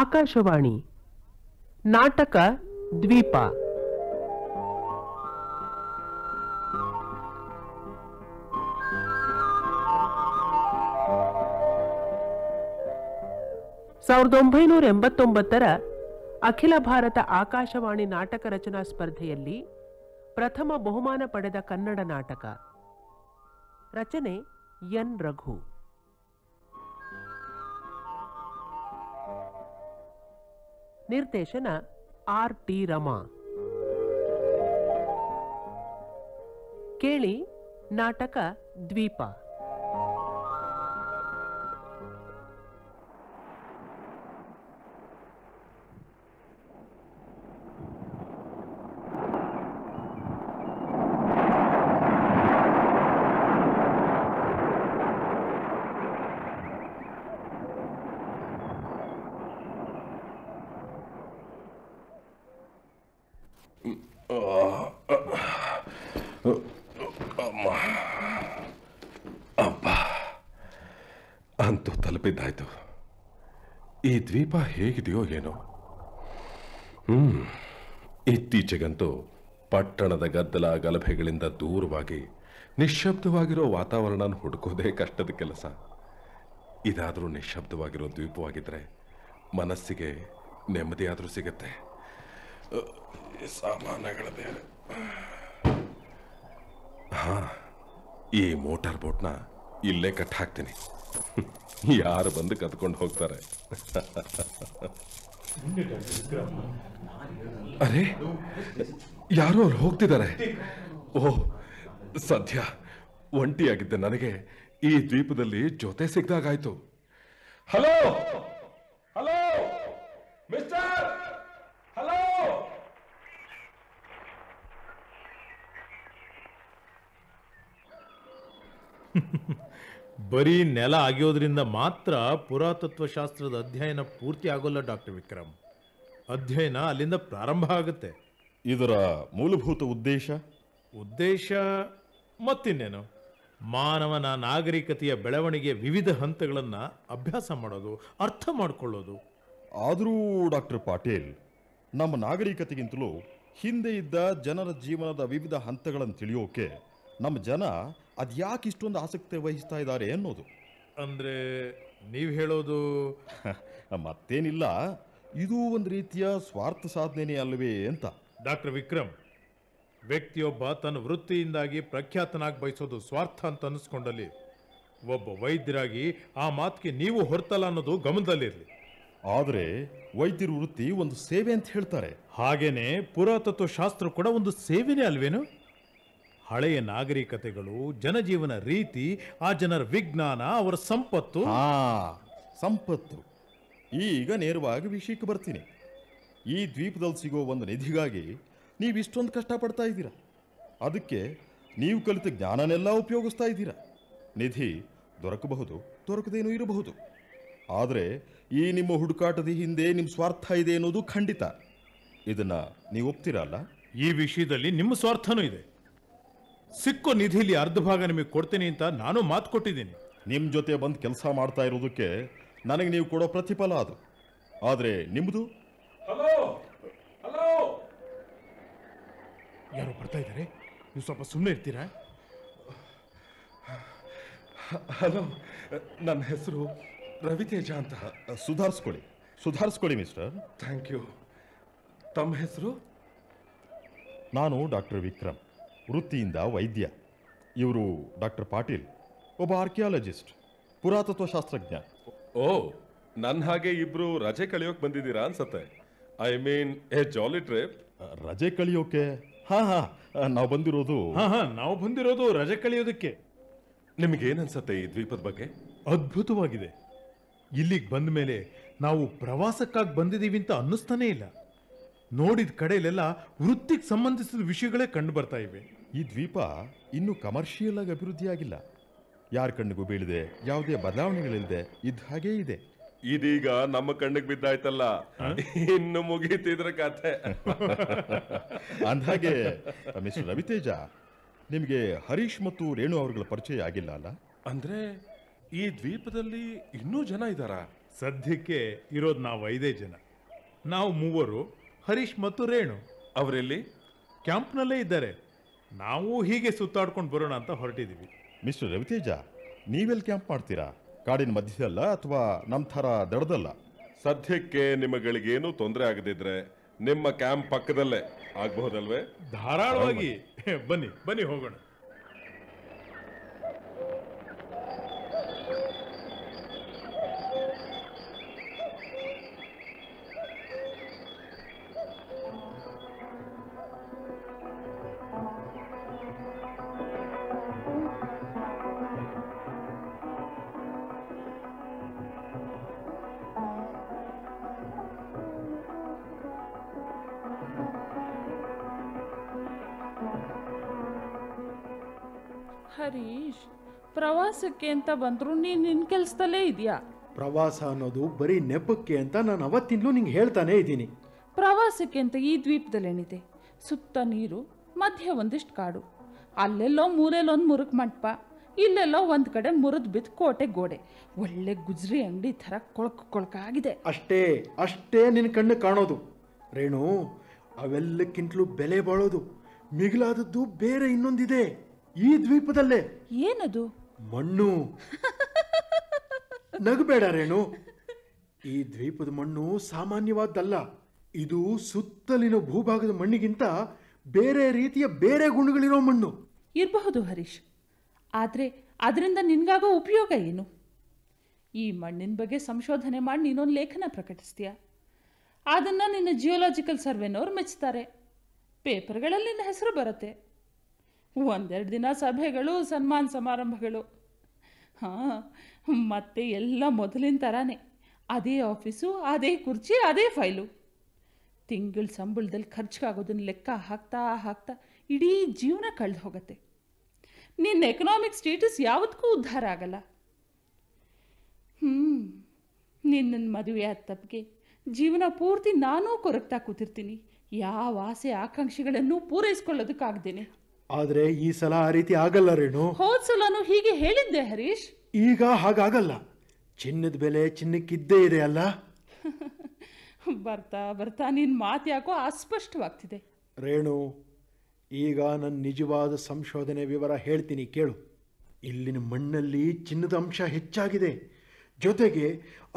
ಆಕಾಶವಾಣಿ ನಾಟಕ ದ್ವೀಪ ಸಾವಿರದ ಒಂಬೈನೂರ ಎಂಬತ್ತೊಂಬತ್ತರ ಅಖಿಲ ಭಾರತ ಆಕಾಶವಾಣಿ ನಾಟಕ ರಚನಾ ಸ್ಪರ್ಧೆಯಲ್ಲಿ ಪ್ರಥಮ ಬಹುಮಾನ ಪಡೆದ ಕನ್ನಡ ನಾಟಕ ರಚನೆ ಎನ್ ರಘು ನಿರ್ದೇಶನ ಆರ್ ಟಿ ರಮಾ ಕೇಳಿ ನಾಟಕ ದ್ವೀಪ ಈ ದ್ವೀಪ ಹೇಗಿದೆಯೋ ಏನೋ ಹ್ಮ್ ಇತ್ತೀಚೆಗಂತೂ ಪಟ್ಟಣದ ಗದ್ದಲ ಗಲಭೆಗಳಿಂದ ದೂರವಾಗಿ ನಿಶ್ಶಬ್ದವಾಗಿರೋ ವಾತಾವರಣ ಹುಡುಕೋದೇ ಕಷ್ಟದ ಕೆಲಸ ಇದಾದರೂ ನಿಶ್ಶಬ್ದವಾಗಿರೋ ದ್ವೀಪವಾಗಿದ್ರೆ ಮನಸ್ಸಿಗೆ ನೆಮ್ಮದಿಯಾದರೂ ಸಿಗತ್ತೆ ಸಾಮಾನುಗಳ ಬೇರೆ ಹಾ ಈ ಮೋಟಾರ್ ಬೋಟ್ನ ಇಲ್ಲೇ ಕಟ್ ಹಾಕ್ತೀನಿ ಯಾರು ಬಂದು ಕದ್ಕೊಂಡು ಹೋಗ್ತಾರೆ ಅರೆ ಯಾರು ಅವ್ರು ಹೋಗ್ತಿದ್ದಾರೆ ಓ ಸದ್ಯ ಒಂಟಿಯಾಗಿದ್ದೆ ನನಗೆ ಈ ದ್ವೀಪದಲ್ಲಿ ಜೊತೆ ಸಿಗ್ದಾಗಾಯ್ತು ಹಲೋ ಬರೀ ನೆಲ ಆಗಿಯೋದ್ರಿಂದ ಮಾತ್ರ ಪುರಾತತ್ವಶಾಸ್ತ್ರದ ಅಧ್ಯಯನ ಪೂರ್ತಿ ಆಗೋಲ್ಲ ಡಾಕ್ಟರ್ ವಿಕ್ರಮ್ ಅಧ್ಯಯನ ಅಲ್ಲಿಂದ ಪ್ರಾರಂಭ ಆಗುತ್ತೆ ಇದರ ಮೂಲಭೂತ ಉದ್ದೇಶ ಉದ್ದೇಶ ಮತ್ತಿನ್ನೇನು ಮಾನವನ ನಾಗರಿಕತೆಯ ಬೆಳವಣಿಗೆ ವಿವಿಧ ಹಂತಗಳನ್ನು ಅಭ್ಯಾಸ ಮಾಡೋದು ಅರ್ಥ ಮಾಡಿಕೊಳ್ಳೋದು ಆದರೂ ಡಾಕ್ಟರ್ ಪಾಟೀಲ್ ನಮ್ಮ ನಾಗರಿಕತೆಗಿಂತಲೂ ಹಿಂದೆ ಇದ್ದ ಜನರ ಜೀವನದ ವಿವಿಧ ಹಂತಗಳನ್ನು ತಿಳಿಯೋಕೆ ನಮ್ಮ ಜನ ಅದು ಯಾಕೆ ಇಷ್ಟೊಂದು ಆಸಕ್ತಿ ವಹಿಸ್ತಾ ಇದ್ದಾರೆ ಅನ್ನೋದು ಅಂದರೆ ನೀವು ಹೇಳೋದು ಮತ್ತೇನಿಲ್ಲ ಇದು ಒಂದು ರೀತಿಯ ಸ್ವಾರ್ಥ ಸಾಧನೆಯೇ ಅಲ್ವೇ ಅಂತ ಡಾಕ್ಟರ್ ವಿಕ್ರಮ್ ವ್ಯಕ್ತಿಯೊಬ್ಬ ತನ್ನ ವೃತ್ತಿಯಿಂದಾಗಿ ಪ್ರಖ್ಯಾತನಾಗಿ ಬಯಸೋದು ಸ್ವಾರ್ಥ ಅಂತ ಅನ್ನಿಸ್ಕೊಂಡಲ್ಲಿ ಒಬ್ಬ ವೈದ್ಯರಾಗಿ ಆ ಮಾತಿಗೆ ನೀವು ಹೊರತಲ್ಲ ಅನ್ನೋದು ಗಮನದಲ್ಲಿರಲಿ ಆದರೆ ವೈದ್ಯರ ವೃತ್ತಿ ಒಂದು ಸೇವೆ ಅಂತ ಹೇಳ್ತಾರೆ ಹಾಗೇನೆ ಪುರಾತತ್ವ ಶಾಸ್ತ್ರ ಕೂಡ ಒಂದು ಸೇವೆನೇ ಅಲ್ವೇನು ಹಳೆಯ ನಾಗರಿಕತೆಗಳು ಜನಜೀವನ ರೀತಿ ಆ ಜನರ ವಿಜ್ಞಾನ ಅವರ ಸಂಪತ್ತು ಸಂಪತ್ತು ಈಗ ನೇರವಾಗಿ ವಿಷಯಕ್ಕೆ ಬರ್ತೀನಿ ಈ ದ್ವೀಪದಲ್ಲಿ ಸಿಗೋ ಒಂದು ನಿಧಿಗಾಗಿ ನೀವು ಇಷ್ಟೊಂದು ಕಷ್ಟಪಡ್ತಾ ಇದ್ದೀರಾ ಅದಕ್ಕೆ ನೀವು ಕಲಿತ ಜ್ಞಾನನೆಲ್ಲ ಉಪಯೋಗಿಸ್ತಾ ಇದ್ದೀರಾ ನಿಧಿ ದೊರಕಬಹುದು ದೊರಕದೇನೂ ಇರಬಹುದು ಆದರೆ ಈ ನಿಮ್ಮ ಹುಡುಕಾಟದ ಹಿಂದೆ ನಿಮ್ಮ ಸ್ವಾರ್ಥ ಇದೆ ಅನ್ನೋದು ಖಂಡಿತ ಇದನ್ನು ನೀವು ಒಪ್ತೀರಲ್ಲ ಈ ವಿಷಯದಲ್ಲಿ ನಿಮ್ಮ ಸ್ವಾರ್ಥನೂ ಇದೆ ಸಿಕ್ಕೋ ನಿಧಿಲಿ ಅರ್ಧ ಭಾಗ ನಿಮಗೆ ಕೊಡ್ತೀನಿ ಅಂತ ನಾನು ಮಾತು ಕೊಟ್ಟಿದ್ದೀನಿ ನಿಮ್ಮ ಜೊತೆ ಬಂದು ಕೆಲಸ ಮಾಡ್ತಾ ಇರೋದಕ್ಕೆ ನನಗೆ ನೀವು ಕೊಡೋ ಪ್ರತಿಫಲ ಅದು ಆದರೆ ನಿಮ್ಮದು ಯಾರು ಬರ್ತಾ ಇದ್ದಾರೆ ನೀವು ಸ್ವಲ್ಪ ಸುಮ್ಮನೆ ಇರ್ತೀರಾ ಹಲೋ ನನ್ನ ಹೆಸರು ರವಿತೇಜ ಅಂತ ಸುಧಾರಿಸ್ಕೊಳ್ಳಿ ಸುಧಾರಿಸ್ಕೊಳ್ಳಿ ಮಿಸ್ಟರ್ ಥ್ಯಾಂಕ್ ಯು ತಮ್ಮ ಹೆಸರು ನಾನು ಡಾಕ್ಟರ್ ವಿಕ್ರಮ್ ವೃತ್ತಿಯಿಂದ ವೈದ್ಯ ಇವರು ಡಾಕ್ಟರ್ ಪಾಟೀಲ್ ಒಬ್ಬ ಆರ್ಕಿಯಾಲಜಿಸ್ಟ್ ಪುರಾತತ್ವ ಶಾಸ್ತ್ರಜ್ಞ ಓ ನನ್ನ ಹಾಗೆ ಇಬ್ರು ರಜೆ ಕಳಿಯೋಕೆ ಬಂದಿದ್ದೀರಾ ಅನ್ಸತ್ತೆ I mean a jolly trip ರಜೆ ಕಳಿಯೋಕೆ ಹಾ ಹಾ ನಾವು ಬಂದಿರೋದು ಹಾ ಹಾ ನಾವು ಬಂದಿರೋದು ರಜೆ ಕಳೆಯೋದಕ್ಕೆ ನಿಮಗೇನನ್ಸತ್ತೆ ಈ ದ್ವೀಪದ ಬಗ್ಗೆ ಅದ್ಭುತವಾಗಿದೆ ಇಲ್ಲಿಗೆ ಬಂದ ಮೇಲೆ ನಾವು ಪ್ರವಾಸಕ್ಕಾಗಿ ಬಂದಿದ್ದೀವಿ ಅಂತ ಅನ್ನಿಸ್ತಾನೇ ಇಲ್ಲ ನೋಡಿದ ಕಡೆಯಲ್ಲೆಲ್ಲ ವೃತ್ತಿಗೆ ಸಂಬಂಧಿಸಿದ ವಿಷಯಗಳೇ ಕಂಡು ಬರ್ತಾ ಇವೆ ಈ ದ್ವೀಪ ಇನ್ನು ಕಮರ್ಷಿಯಲ್ ಆಗಿ ಅಭಿವೃದ್ಧಿ ಆಗಿಲ್ಲ ಯಾರ ಕಣ್ಣಿಗೂ ಬೀಳಿದೆ ಯಾವುದೇ ಬದಲಾವಣೆಗಳಿಲ್ಲದೆ ಇದ್ ಹಾಗೇ ಇದೆ ಇದೀಗ ನಮ್ಮ ಕಣ್ಣಿಗೆ ಬಿದ್ದಾಯ್ತಲ್ಲ ಇನ್ನು ಮುಗೀತಿದ್ರ ಕತೆ ಅಂದಾಗೆ ಮಿಸ್ಟರ್ ರವಿತೇಜ ನಿಮಗೆ ಹರೀಶ್ ಮತ್ತು ರೇಣು ಅವರುಗಳ ಪರಿಚಯ ಆಗಿಲ್ಲ ಅಲ್ಲ ಅಂದ್ರೆ ಈ ದ್ವೀಪದಲ್ಲಿ ಇನ್ನೂ ಜನ ಇದ್ದಾರಾ ಸದ್ಯಕ್ಕೆ ಇರೋದು ನಾವು ಐದೇ ಜನ ನಾವು ಮೂವರು ಹರೀಶ್ ಮತ್ತು ರೇಣು ಅವರೆಲ್ಲಿ ಕ್ಯಾಂಪ್ನಲ್ಲೇ ಇದ್ದಾರೆ ನಾವು ಹೀಗೆ ಸುತ್ತಾಡ್ಕೊಂಡು ಬರೋಣ ಅಂತ ಹೊರಟಿದ್ದೀವಿ ಮಿಸ್ಟರ್ ರವಿತೇಜ ನೀವೆಲ್ಲಿ ಕ್ಯಾಂಪ್ ಮಾಡ್ತೀರಾ ಕಾಡಿನ ಮಧ್ಯದಲ್ಲ ಅಥವಾ ನಮ್ಮ ಥರ ದಡದಲ್ಲ ಸದ್ಯಕ್ಕೆ ನಿಮಗಳಿಗೇನು ತೊಂದರೆ ಆಗದಿದ್ರೆ ನಿಮ್ಮ ಕ್ಯಾಂಪ್ ಪಕ್ಕದಲ್ಲೇ ಆಗಬಹುದಲ್ವೇ ಧಾರಾಳವಾಗಿ ಬನ್ನಿ ಬನ್ನಿ ಹೋಗೋಣ ನೆಪಕ್ಕೆ ಅಂತ ಬಂದರೂ ನೀನು ನಿನ್ನ ಕೆಲಸದಲ್ಲೇ ಇದೆಯಾ ಪ್ರವಾಸ ಅನ್ನೋದು ಬರೀ ನೆಪಕ್ಕೆ ಅಂತ ನಾನು ಅವತ್ತಿಂದಲೂ ನಿಂಗೆ ಹೇಳ್ತಾನೆ ಇದ್ದೀನಿ ಪ್ರವಾಸಕ್ಕೆ ಅಂತ ಈ ಏನಿದೆ ಸುತ್ತ ನೀರು ಮಧ್ಯೆ ಒಂದಿಷ್ಟು ಕಾಡು ಅಲ್ಲೆಲ್ಲೋ ಮೂರೆಲ್ಲೊಂದು ಮುರುಕ್ ಮಂಟಪ ಇಲ್ಲೆಲ್ಲೋ ಒಂದ್ ಕಡೆ ಮುರಿದ್ ಬಿದ್ದು ಕೋಟೆ ಗೋಡೆ ಒಳ್ಳೆ ಗುಜ್ರಿ ಅಂಗಡಿ ಥರ ಕೊಳಕು ಕೊಳಕಾಗಿದೆ ಅಷ್ಟೇ ಅಷ್ಟೇ ನಿನ್ ಕಣ್ಣು ಕಾಣೋದು ರೇಣು ಅವೆಲ್ಲಕ್ಕಿಂತಲೂ ಬೆಲೆ ಬಾಳೋದು ಮಿಗಿಲಾದದ್ದು ಬೇರೆ ಇನ್ನೊಂದಿದೆ ಈ ದ್ವೀಪದಲ್ಲೇ ಏನದು ಮಣ್ಣು ನಗಬೇಡ ರೇಣು ಈ ದ್ವೀಪದ ಮಣ್ಣು ಸಾಮಾನ್ಯವಾದ್ದಲ್ಲ ಇದು ಸುತ್ತಲಿನ ಭೂಭಾಗದ ಮಣ್ಣಿಗಿಂತ ಬೇರೆ ರೀತಿಯ ಬೇರೆ ಗುಣಗಳಿರೋ ಮಣ್ಣು ಇರಬಹುದು ಹರೀಶ್ ಆದರೆ ಅದರಿಂದ ನಿನಗಾಗೋ ಉಪಯೋಗ ಏನು ಈ ಮಣ್ಣಿನ ಬಗ್ಗೆ ಸಂಶೋಧನೆ ಮಾಡಿ ನೀನೊಂದು ಲೇಖನ ಪ್ರಕಟಿಸ್ತೀಯ ಅದನ್ನು ನಿನ್ನ ಜಿಯೋಲಾಜಿಕಲ್ ಸರ್ವೆನವ್ರು ಮೆಚ್ಚುತ್ತಾರೆ ಪೇಪರ್ಗಳಲ್ಲಿ ನಿನ್ನ ಹೆಸರು ಬರುತ್ತೆ ಒಂದೆರಡು ದಿನ ಸಭೆಗಳು ಸನ್ಮಾನ ಸಮಾರಂಭಗಳು ಹಾಂ ಮತ್ತೆ ಎಲ್ಲ ಮೊದಲಿನ ಥರನೇ ಅದೇ ಆಫೀಸು ಅದೇ ಕುರ್ಚಿ ಅದೇ ಫೈಲು ತಿಂಗಳ ಸಂಬಳದಲ್ಲಿ ಖರ್ಚಾಗೋದನ್ನ ಲೆಕ್ಕ ಹಾಕ್ತಾ ಹಾಕ್ತಾ ಇಡೀ ಜೀವನ ಕಳೆದು ಹೋಗತ್ತೆ ನಿನ್ನ ಎಕನಾಮಿಕ್ ಸ್ಟೇಟಸ್ ಯಾವುದಕ್ಕೂ ಉದ್ಧಾರ ಆಗಲ್ಲ ಹ್ಞೂ ನಿನ್ನ ಮದುವೆ ಆದ ತಪ್ಪಿಗೆ ಜೀವನ ಪೂರ್ತಿ ನಾನೂ ಕೊರಗ್ತಾ ಕೂತಿರ್ತೀನಿ ಯಾವ ಆಸೆ ಆಕಾಂಕ್ಷೆಗಳನ್ನು ಪೂರೈಸ್ಕೊಳ್ಳೋದಕ್ಕಾಗ್ದೇನೆ ಆದರೆ ಈ ಸಲ ಆ ರೀತಿ ಆಗಲ್ಲ ರೇಣು ಹೋದ್ ಸಲ ಹೀಗೆ ಹೇಳಿದ್ದೆ ಹರೀಶ್ ಈಗ ಹಾಗಾಗಲ್ಲ ಚಿನ್ನದ ಬೆಲೆ ಚಿನ್ನಕ್ಕಿದ್ದೇ ಇದೆ ಅಲ್ಲ ಬರ್ತಾ ಬರ್ತಾ ನಿನ್ನ ಮಾತ್ಯಾಕೋ ಯಾಕೋ ಅಸ್ಪಷ್ಟವಾಗ್ತಿದೆ ರೇಣು ಈಗ ನನ್ನ ನಿಜವಾದ ಸಂಶೋಧನೆ ವಿವರ ಹೇಳ್ತೀನಿ ಕೇಳು ಇಲ್ಲಿನ ಮಣ್ಣಲ್ಲಿ ಚಿನ್ನದ ಅಂಶ ಹೆಚ್ಚಾಗಿದೆ ಜೊತೆಗೆ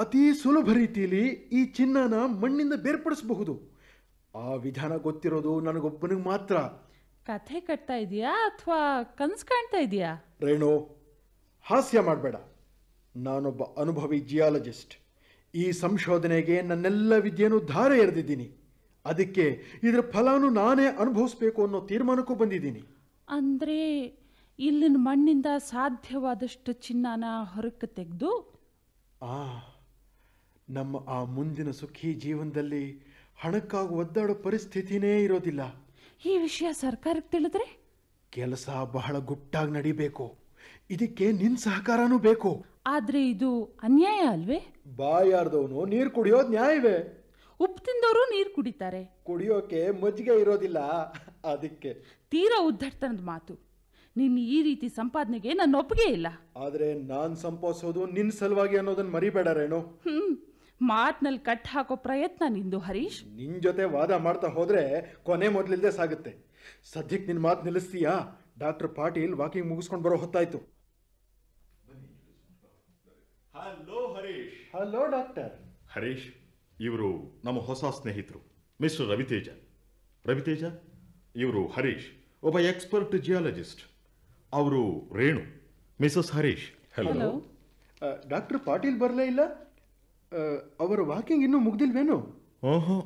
ಅತಿ ಸುಲಭ ರೀತಿಯಲ್ಲಿ ಈ ಚಿನ್ನನ ಮಣ್ಣಿಂದ ಬೇರ್ಪಡಿಸಬಹುದು ಆ ವಿಧಾನ ಗೊತ್ತಿರೋದು ನನಗೊಬ್ಬನಿಗೆ ಮಾತ್ರ ಕಥೆ ಕಟ್ತಾ ಇದೆಯಾ ಅಥವಾ ಕನಸು ಕಾಣ್ತಾ ಇದೆಯಾ ರೇಣು ಹಾಸ್ಯ ಮಾಡಬೇಡ ನಾನೊಬ್ಬ ಅನುಭವಿ ಜಿಯಾಲಜಿಸ್ಟ್ ಈ ಸಂಶೋಧನೆಗೆ ನನ್ನೆಲ್ಲ ವಿದ್ಯೆಯನ್ನು ಧಾರೆ ಎರೆದಿದ್ದೀನಿ ಅದಕ್ಕೆ ಇದರ ಫಲಾನು ನಾನೇ ಅನುಭವಿಸ್ಬೇಕು ಅನ್ನೋ ತೀರ್ಮಾನಕ್ಕೂ ಬಂದಿದ್ದೀನಿ ಅಂದರೆ ಇಲ್ಲಿನ ಮಣ್ಣಿಂದ ಸಾಧ್ಯವಾದಷ್ಟು ಚಿನ್ನನ ಹೊರಕ್ಕೆ ತೆಗೆದು ಆ ನಮ್ಮ ಆ ಮುಂದಿನ ಸುಖಿ ಜೀವನದಲ್ಲಿ ಹಣಕ್ಕಾಗಿ ಒದ್ದಾಡೋ ಪರಿಸ್ಥಿತಿನೇ ಇರೋದಿಲ್ಲ ಈ ವಿಷಯ ಸರ್ಕಾರಕ್ಕೆ ತಿಳಿದ್ರೆ ಕೆಲಸ ಬಹಳ ಗುಟ್ಟಾಗಿ ನಡಿಬೇಕು ಇದಕ್ಕೆ ನಿನ್ ಸಹಕಾರನೂ ಬೇಕು ಆದ್ರೆ ಇದು ಅನ್ಯಾಯ ಅಲ್ವೇ ಬಾಯಾರ್ದವನು ನೀರ್ ಕುಡಿಯೋದ್ ನ್ಯಾಯವೇ ಉಪ್ಪು ತಿಂದವರು ನೀರು ಕುಡಿತಾರೆ ಕುಡಿಯೋಕೆ ಮಜ್ಜಿಗೆ ಇರೋದಿಲ್ಲ ಅದಕ್ಕೆ ತೀರಾ ಉದ್ದಟ್ಟನದ ಮಾತು ನಿನ್ನ ಈ ರೀತಿ ಸಂಪಾದನೆಗೆ ನನ್ನ ಒಪ್ಪಿಗೆ ಇಲ್ಲ ಆದ್ರೆ ನಾನ್ ಸಂಪಾದಿಸೋದು ನಿನ್ ಸಲುವಾಗಿ ಅನ್ನೋದನ್ನ ಮರಿಬೇಡ ರೇಣು ಹ್ಮ್ ಮಾತ್ನಲ್ಲಿ ಕಟ್ ಹಾಕೋ ಪ್ರಯತ್ನ ನಿಂದು ಹರೀಶ್ ನಿನ್ ಜೊತೆ ವಾದ ಮಾಡ್ತಾ ಹೋದ್ರೆ ಕೊನೆ ಮೊದ್ಲಿಲ್ದೆ ಸಾಗುತ್ತೆ ಸದ್ಯಕ್ಕೆ ನಿನ್ ಮಾತು ನಿಲ್ಲಿಸ್ತೀಯಾ ಡಾಕ್ಟರ್ ಪಾಟೀಲ್ ವಾಕಿಂಗ್ ಮುಗಿಸ್ಕೊಂಡ್ ಬರೋ ಹೊತ್ತಾಯ್ತು hello Harish hello doctor Harish ಇವರು ನಮ್ಮ ಹೊಸ ಸ್ನೇಹಿತರು ಮಿಸ್ಟರ್ ರವಿತೇಜ ರವಿತೇಜ ಇವರು ಹರೀಶ್ ಒಬ್ಬ ಎಕ್ಸ್ಪರ್ಟ್ ಜಿಯಾಲಜಿಸ್ಟ್ ಅವರು Renu Mrs Harish hello doctor Patil ಬರಲೇ ಇಲ್ಲ ಅವರ ವಾಕಿಂಗ್ ಇನ್ನೂ ಮುಗ್ದಿಲ್ವೇನು ಹಾಂ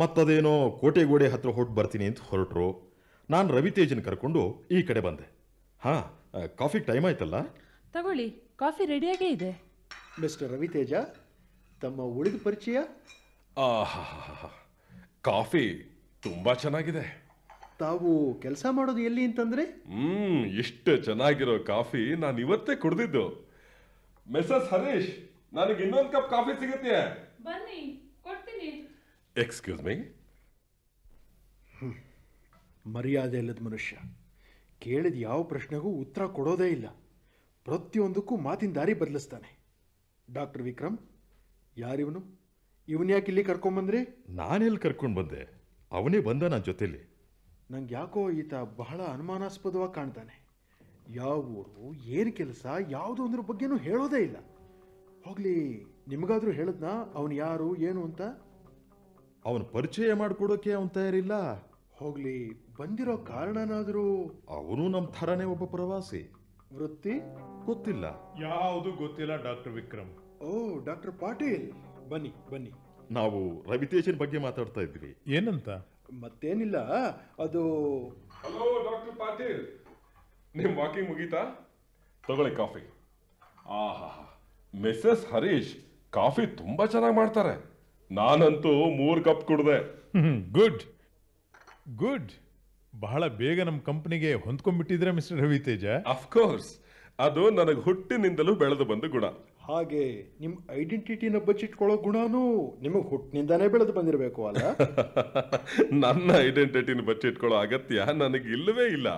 ಮತ್ತದೇನೋ ಕೋಟೆಗೋಡೆ ಗೋಡೆ ಹತ್ರ ಹೊಟ್ಟು ಬರ್ತೀನಿ ಅಂತ ಹೊರಟರು ನಾನು ರವಿತೇಜನ್ ಕರ್ಕೊಂಡು ಈ ಕಡೆ ಬಂದೆ ಹಾಂ ಕಾಫಿ ಟೈಮ್ ಆಯ್ತಲ್ಲ ತಗೊಳ್ಳಿ ಕಾಫಿ ರೆಡಿಯಾಗೇ ಇದೆ ಮಿಸ್ಟರ್ ರವಿತೇಜ ತಮ್ಮ ಉಳಿದ ಪರಿಚಯ ಕಾಫಿ ತುಂಬ ಚೆನ್ನಾಗಿದೆ ತಾವು ಕೆಲಸ ಮಾಡೋದು ಎಲ್ಲಿ ಅಂತಂದ್ರೆ ಹ್ಮ್ ಇಷ್ಟು ಚೆನ್ನಾಗಿರೋ ಕಾಫಿ ನಾನು ಇವತ್ತೇ ಕುಡ್ದಿದ್ದು ಮೆಸಸ್ ಹರೀಶ್ ನನಗೆ ಇನ್ನೊಂದು ಕಪ್ ಕಾಫಿ ಸಿಗುತ್ತೆ ಬನ್ನಿ ಕೊಡ್ತೀನಿ ಎಕ್ಸ್ಕ್ಯೂಸ್ ಮೀ ಮರ್ಯಾದೆ ಇಲ್ಲದ ಮನುಷ್ಯ ಕೇಳಿದ ಯಾವ ಪ್ರಶ್ನೆಗೂ ಉತ್ತರ ಕೊಡೋದೇ ಇಲ್ಲ ಪ್ರತಿಯೊಂದಕ್ಕೂ ಮಾತಿನ ದಾರಿ ಬದಲಿಸ್ತಾನೆ ಡಾಕ್ಟರ್ ವಿಕ್ರಮ್ ಯಾರಿವನು ಇವನ್ ಯಾಕೆ ಇಲ್ಲಿ ಕರ್ಕೊಂಬಂದ್ರಿ ನಾನೆಲ್ಲಿ ಕರ್ಕೊಂಡು ಬಂದೆ ಅವನೇ ಬಂದ ನನ್ನ ಜೊತೆಲಿ ನಂಗೆ ಯಾಕೋ ಈತ ಬಹಳ ಅನುಮಾನಾಸ್ಪದವಾಗಿ ಕಾಣ್ತಾನೆ ಯಾವ ಊರು ಏನು ಕೆಲಸ ಯಾವುದು ಒಂದ್ರ ಬಗ್ಗೆನೂ ಹೇಳೋದೇ ಇಲ್ಲ ಹೋಗ್ಲಿ ನಿಮಗಾದ್ರೂ ಹೇಳಿದ್ನಾ ಅವನು ಯಾರು ಏನು ಅಂತ ಅವನು ಪರಿಚಯ ಮಾಡಿಕೊಡೋಕೆ ಅವನು ತಯಾರಿಲ್ಲ ಹೋಗ್ಲಿ ಬಂದಿರೋ ಕಾರಣನಾದ್ರೂ ಅವನು ನಮ್ಮ ಥರನೇ ಒಬ್ಬ ಪ್ರವಾಸಿ ವೃತ್ತಿ ಗೊತ್ತಿಲ್ಲ ಯಾವುದು ಗೊತ್ತಿಲ್ಲ ಡಾಕ್ಟರ್ ವಿಕ್ರಮ್ ಓ ಡಾಕ್ಟರ್ ಪಾಟೀಲ್ ಬನ್ನಿ ಬನ್ನಿ ನಾವು ರವಿತೇಶನ್ ಬಗ್ಗೆ ಮಾತಾಡ್ತಾ ಇದ್ವಿ ಏನಂತ ಮತ್ತೇನಿಲ್ಲ ಅದು ಹಲೋ ಡಾಕ್ಟರ್ ಪಾಟೀಲ್ ನಿಮ್ಮ ವಾಕಿಂಗ್ ಮುಗೀತಾ ತಗೊಳ್ಳಿ ಕಾಫಿ ಆಹಾ ಮಿಸ್ಸಸ್ ಹರೀಶ್ ಕಾಫಿ ತುಂಬಾ ಚೆನ್ನಾಗಿ ಮಾಡ್ತಾರೆ ನಾನಂತೂ ಮೂರು ಕಪ್ ಕುಡ್ದೆ ಗುಡ್ ಗುಡ್ ಬಹಳ ಬೇಗ ನಮ್ಮ ಕಂಪ್ನಿಗೆ ಹೊಂದ್ಕೊಂಡ್ಬಿಟ್ಟಿದ್ರೆ ಮಿಸ್ಟರ್ ರವಿತೇಜ ಅಫ್ಕೋರ್ಸ್ ಅದು ನನಗೆ ಹುಟ್ಟಿನಿಂದಲೂ ಬೆಳೆದು ಬಂದ ಗುಣ ಹಾಗೆ ನಿಮ್ಮ ಐಡೆಂಟಿಟಿನ ಬಚ್ಚಿಟ್ಕೊಳ್ಳೋ ಗುಣನೂ ನಿಮಗೆ ಹುಟ್ಟಿನಿಂದಾನೇ ಬೆಳೆದು ಬಂದಿರಬೇಕು ಅಲ್ಲ ನನ್ನ ಐಡೆಂಟಿಟಿನ ಬಚ್ಚಿಟ್ಕೊಳ್ಳೋ ಅಗತ್ಯ ನನಗೆ ಇಲ್ಲವೇ ಇಲ್ಲ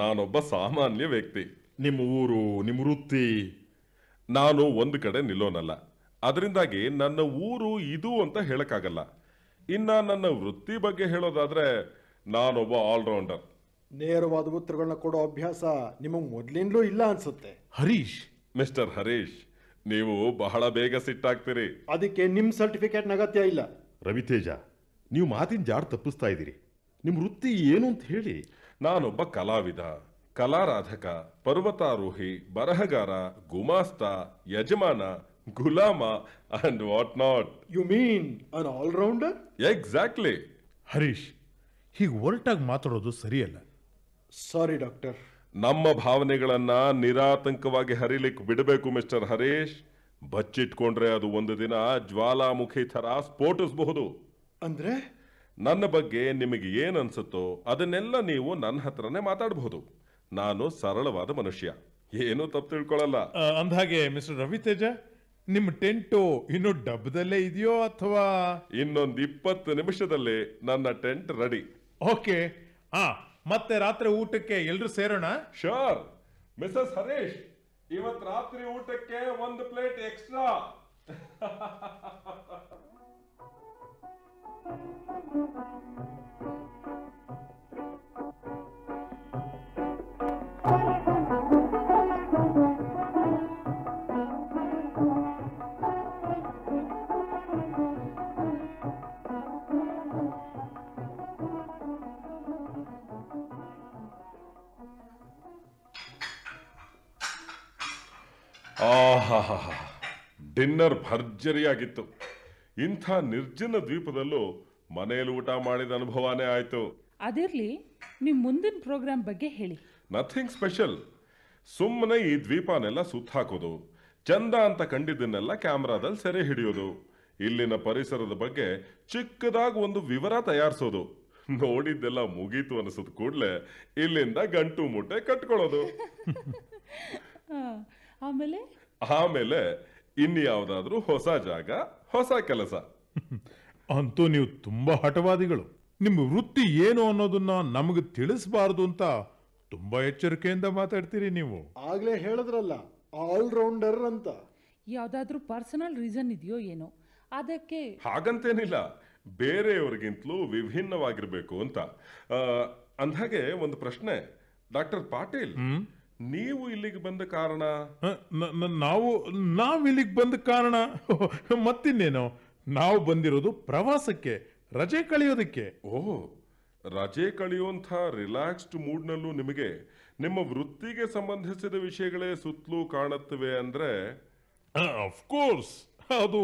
ನಾನೊಬ್ಬ ಸಾಮಾನ್ಯ ವ್ಯಕ್ತಿ ನಿಮ್ಮ ಊರು ನಿಮ್ಮ ವೃತ್ತಿ ನಾನು ಒಂದು ಕಡೆ ನಿಲ್ಲೋನಲ್ಲ ಅದರಿಂದಾಗಿ ನನ್ನ ಊರು ಇದು ಅಂತ ಹೇಳಕ್ಕಾಗಲ್ಲ ಇನ್ನ ನನ್ನ ವೃತ್ತಿ ಬಗ್ಗೆ ಹೇಳೋದಾದ್ರೆ ನಾನೊಬ್ಬ ಆಲ್ರೌಂಡರ್ ನೇರವಾದ ಉತ್ತರಗಳನ್ನ ಕೊಡೋ ಅಭ್ಯಾಸ ನಿಮಗೆ ಮೊದಲಿಂದಲೂ ಇಲ್ಲ ಅನ್ಸುತ್ತೆ ಹರೀಶ್ ಮಿಸ್ಟರ್ ಹರೀಶ್ ನೀವು ಬಹಳ ಬೇಗ ಸಿಟ್ಟಾಗ್ತೀರಿ ಅದಕ್ಕೆ ನಿಮ್ಮ ಸರ್ಟಿಫಿಕೇಟ್ ಅಗತ್ಯ ಇಲ್ಲ ರವಿತೇಜ ನೀವು ಮಾತಿನ ಜಾಡ್ ತಪ್ಪಿಸ್ತಾ ಇದ್ದೀರಿ ನಿಮ್ಮ ವೃತ್ತಿ ಏನು ಅಂತ ಹೇಳಿ ನಾನೊಬ್ಬ ಕಲಾವಿದ ಕಲಾರಾಧಕ ಪರ್ವತಾರೋಹಿ ಬರಹಗಾರ ಗುಮಾಸ್ತ ಯಜಮಾನ ಗುಲಾಮ and what not you mean an allrounder exactly Harish ಹೀಗೆ ಒರಟಾಗಿ ಮಾತಾಡೋದು ಸರಿಯಲ್ಲ ಸಾರಿ ಡಾಕ್ಟರ್ ನಮ್ಮ ಭಾವನೆಗಳನ್ನ ನಿರಾತಂಕವಾಗಿ ಹರಿಲಿಕ್ಕೆ ಬಿಡಬೇಕು ಮಿಸ್ಟರ್ ಹರೀಶ್ ಬಚ್ಚಿಟ್ಕೊಂಡ್ರೆ ಅದು ಒಂದು ದಿನ ಜ್ವಾಲಾಮುಖಿ ಥರ ಸ್ಫೋಟಿಸಬಹುದು ಅಂದ್ರೆ ನನ್ನ ಬಗ್ಗೆ ನಿಮಗೆ ಏನು ಅನ್ಸುತ್ತೋ ಅದನ್ನೆಲ್ಲ ನೀವು ನನ್ನ ಹತ್ರನೇ ಮಾತಾಡಬಹುದು ನಾನು ಸರಳವಾದ ಮನುಷ್ಯ ಏನೂ ತಪ್ಪು ತಿಳ್ಕೊಳ್ಳಲ್ಲ ಅಂದಾಗೆ ಮಿಸ್ಟರ್ ರವಿ ತೇಜ ನಿಮ್ಮ ಟೆಂಟು ಇನ್ನು ಡಬ್ಬದಲ್ಲೇ ಇದೆಯೋ ಅಥವಾ ಇನ್ನೊಂದು ಇಪ್ಪತ್ತು ನಿಮಿಷದಲ್ಲಿ ನನ್ನ ಟೆಂಟ್ ರೆಡಿ ಓಕೆ ಆ ಮತ್ತೆ ರಾತ್ರಿ ಊಟಕ್ಕೆ ಎಲ್ಲರೂ ಸೇರೋಣ ಶೋರ್ ಮಿಸಸ್ ಹರೀಶ್ ಇವತ್ ರಾತ್ರಿ ಊಟಕ್ಕೆ ಒಂದು ಪ್ಲೇಟ್ ಎಕ್ಸ್ಟ್ರಾ ಆಹಾ ಡಿನ್ನರ್ ಭರ್ಜರಿಯಾಗಿತ್ತು ಇಂಥ ನಿರ್ಜನ ದ್ವೀಪದಲ್ಲೂ ಮನೆಯಲ್ಲಿ ಊಟ ಮಾಡಿದ ಅನುಭವನೇ ಆಯಿತು ಅದಿರಲಿ ನಿಮ್ಮ ಮುಂದಿನ ಪ್ರೋಗ್ರಾಮ್ ಬಗ್ಗೆ ಹೇಳಿ ನಥಿಂಗ್ ಸ್ಪೆಷಲ್ ಸುಮ್ಮನೆ ಈ ದ್ವೀಪನೆಲ್ಲ ಸುತ್ತಾಕೋದು ಚಂದ ಅಂತ ಕಂಡಿದ್ದನ್ನೆಲ್ಲ ಕ್ಯಾಮ್ರಾದಲ್ಲಿ ಸೆರೆ ಹಿಡಿಯೋದು ಇಲ್ಲಿನ ಪರಿಸರದ ಬಗ್ಗೆ ಚಿಕ್ಕದಾಗಿ ಒಂದು ವಿವರ ತಯಾರಿಸೋದು ನೋಡಿದ್ದೆಲ್ಲ ಮುಗೀತು ಅನಿಸೋದ್ ಕೂಡಲೇ ಇಲ್ಲಿಂದ ಗಂಟು ಮೂಟೆ ಕಟ್ಕೊಳ್ಳೋದು ಆಮೇಲೆ ಆಮೇಲೆ ಇನ್ಯಾವುದಾದ್ರೂ ಹೊಸ ಜಾಗ ಹೊಸ ಕೆಲಸ ಅಂತೂ ನೀವು ತುಂಬಾ ಹಠವಾದಿಗಳು ನಿಮ್ಮ ವೃತ್ತಿ ಏನು ಅನ್ನೋದನ್ನ ನಮಗೆ ತಿಳಿಸಬಾರದು ಅಂತ ತುಂಬಾ ಎಚ್ಚರಿಕೆಯಿಂದ ಮಾತಾಡ್ತೀರಿ ನೀವು ಆಗ್ಲೇ ಹೇಳಿದ್ರಲ್ಲ ಆಲ್ರೌಂಡರ್ ಅಂತ ಯಾವ್ದಾದ್ರೂ ಪರ್ಸನಲ್ ರೀಸನ್ ಇದೆಯೋ ಏನೋ ಅದಕ್ಕೆ ಹಾಗಂತೇನಿಲ್ಲ ಬೇರೆಯವರಿಗಿಂತಲೂ ವಿಭಿನ್ನವಾಗಿರ್ಬೇಕು ಅಂತ ಅಂದಾಗೆ ಒಂದು ಪ್ರಶ್ನೆ ಡಾಕ್ಟರ್ ಪಾಟೀಲ್ ನೀವು ಇಲ್ಲಿಗೆ ಬಂದ ಕಾರಣ ನಾವು ನಾವು ಇಲ್ಲಿಗೆ ಬಂದ ಕಾರಣ ಮತ್ತಿನ್ನೇನು ನಾವು ಬಂದಿರೋದು ಪ್ರವಾಸಕ್ಕೆ ರಜೆ ಕಳೆಯೋದಕ್ಕೆ ಓಹ್ ರಜೆ ಕಳೆಯುವಂತಹ ರಿಲ್ಯಾಕ್ಸ್ಡ್ ಮೂಡ್ನಲ್ಲೂ ನಿಮಗೆ ನಿಮ್ಮ ವೃತ್ತಿಗೆ ಸಂಬಂಧಿಸಿದ ವಿಷಯಗಳೇ ಸುತ್ತಲೂ ಕಾಣುತ್ತವೆ ಅಂದ್ರೆ ಅಫ್ಕೋರ್ಸ್ ಅದು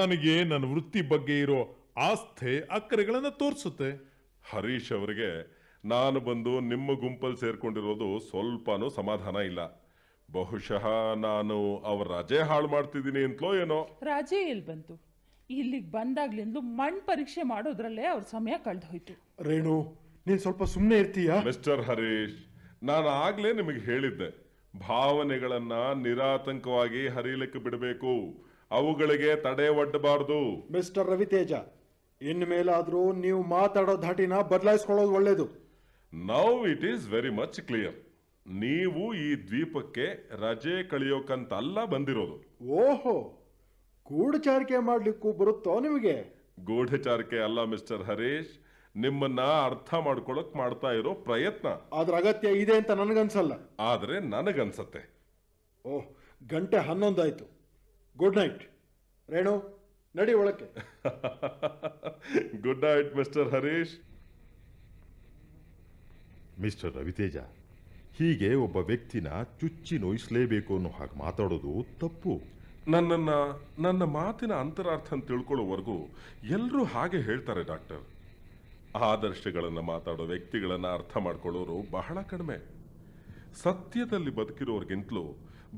ನನಗೆ ನನ್ನ ವೃತ್ತಿ ಬಗ್ಗೆ ಇರೋ ಆಸ್ಥೆ ಅಕ್ಕರೆಗಳನ್ನು ತೋರಿಸುತ್ತೆ ಹರೀಶ್ ಅವರಿಗೆ ನಾನು ಬಂದು ನಿಮ್ಮ ಗುಂಪಲ್ಲಿ ಸೇರಿಕೊಂಡಿರೋದು ಸ್ವಲ್ಪನೂ ಸಮಾಧಾನ ಇಲ್ಲ ಬಹುಶಃ ನಾನು ಅವ್ರ ರಜೆ ಹಾಳು ಮಾಡ್ತಿದ್ದೀನಿ ಅಂತಲೋ ಏನೋ ರಾಜೇ ಇಲ್ಲಿ ಬಂತು ಇಲ್ಲಿಗೆ ಬಂದಾಗ್ಲೆಂದು ಮಣ್ಣು ಪರೀಕ್ಷೆ ಮಾಡೋದ್ರಲ್ಲೇ ಅವ್ರ ಸಮಯ ಕಳೆದು ಹೋಯ್ತು ರೇಣು ನೀನು ಸ್ವಲ್ಪ ಸುಮ್ಮನೆ ಇರ್ತೀಯಾ ಮಿಸ್ಟರ್ ಹರೀಶ್ ನಾನು ಆಗಲೇ ನಿಮಗೆ ಹೇಳಿದ್ದೆ ಭಾವನೆಗಳನ್ನ ನಿರಾತಂಕವಾಗಿ ಹರಿಯಲಿಕ್ಕೆ ಬಿಡಬೇಕು ಅವುಗಳಿಗೆ ತಡೆ ಒಡ್ಡಬಾರ್ದು ಮಿಸ್ಟರ್ ರವಿತೇಜ ಇನ್ಮೇಲಾದರೂ ನೀವು ಮಾತಾಡೋ ಧಾಟಿನ ಬದಲಾಯಿಸ್ಕೊಳ್ಳೋದು ಒಳ್ಳೇದು now it is very much clear ನೀವು ಈ ದ್ವೀಪಕ್ಕೆ ರಜೆ ಕಳಿಯೋಕಂತಲ್ಲ ಬಂದಿರೋದು ಓಹೋ ಗೂಢಚಾರಿಕೆ ಮಾಡ್ಲಿಕ್ಕೂ ಬರುತ್ತೋ ನಿಮಗೆ ಗೂಢಚಾರಿಕೆ ಅಲ್ಲ ಮಿಸ್ಟರ್ ಹರೀಶ್ ನಿಮ್ಮನ್ನ ಅರ್ಥ ಮಾಡ್ಕೊಳಕ್ ಮಾಡ್ತಾ ಇರೋ ಪ್ರಯತ್ನ ಅದ್ರ ಅಗತ್ಯ ಇದೆ ಅಂತ ನನಗನ್ಸಲ್ಲ ಆದ್ರೆ ನನಗನ್ಸತ್ತೆ ಓಹ್ ಗಂಟೆ ಹನ್ನೊಂದಾಯ್ತು ಗುಡ್ ನೈಟ್ ರೇಣು ನಡಿ ಒಳಕ್ಕೆ good night mister Harish mister Raviteja ಹೀಗೆ ಒಬ್ಬ ವ್ಯಕ್ತಿನ ಚುಚ್ಚಿ ನೋಯಿಸಲೇಬೇಕು ಅನ್ನೋ ಹಾಗೆ ಮಾತಾಡೋದು ತಪ್ಪು ನನ್ನನ್ನು ನನ್ನ ಮಾತಿನ ಅಂತರಾರ್ಥ ಅಂತ ತಿಳ್ಕೊಳ್ಳೋವರೆಗೂ ಎಲ್ಲರೂ ಹಾಗೆ ಹೇಳ್ತಾರೆ ಡಾಕ್ಟರ್ ಆದರ್ಶಗಳನ್ನು ಮಾತಾಡೋ ವ್ಯಕ್ತಿಗಳನ್ನು ಅರ್ಥ ಮಾಡ್ಕೊಳ್ಳೋರು ಬಹಳ ಕಡಿಮೆ ಸತ್ಯದಲ್ಲಿ ಬದುಕಿರೋರಿಗಿಂತಲೂ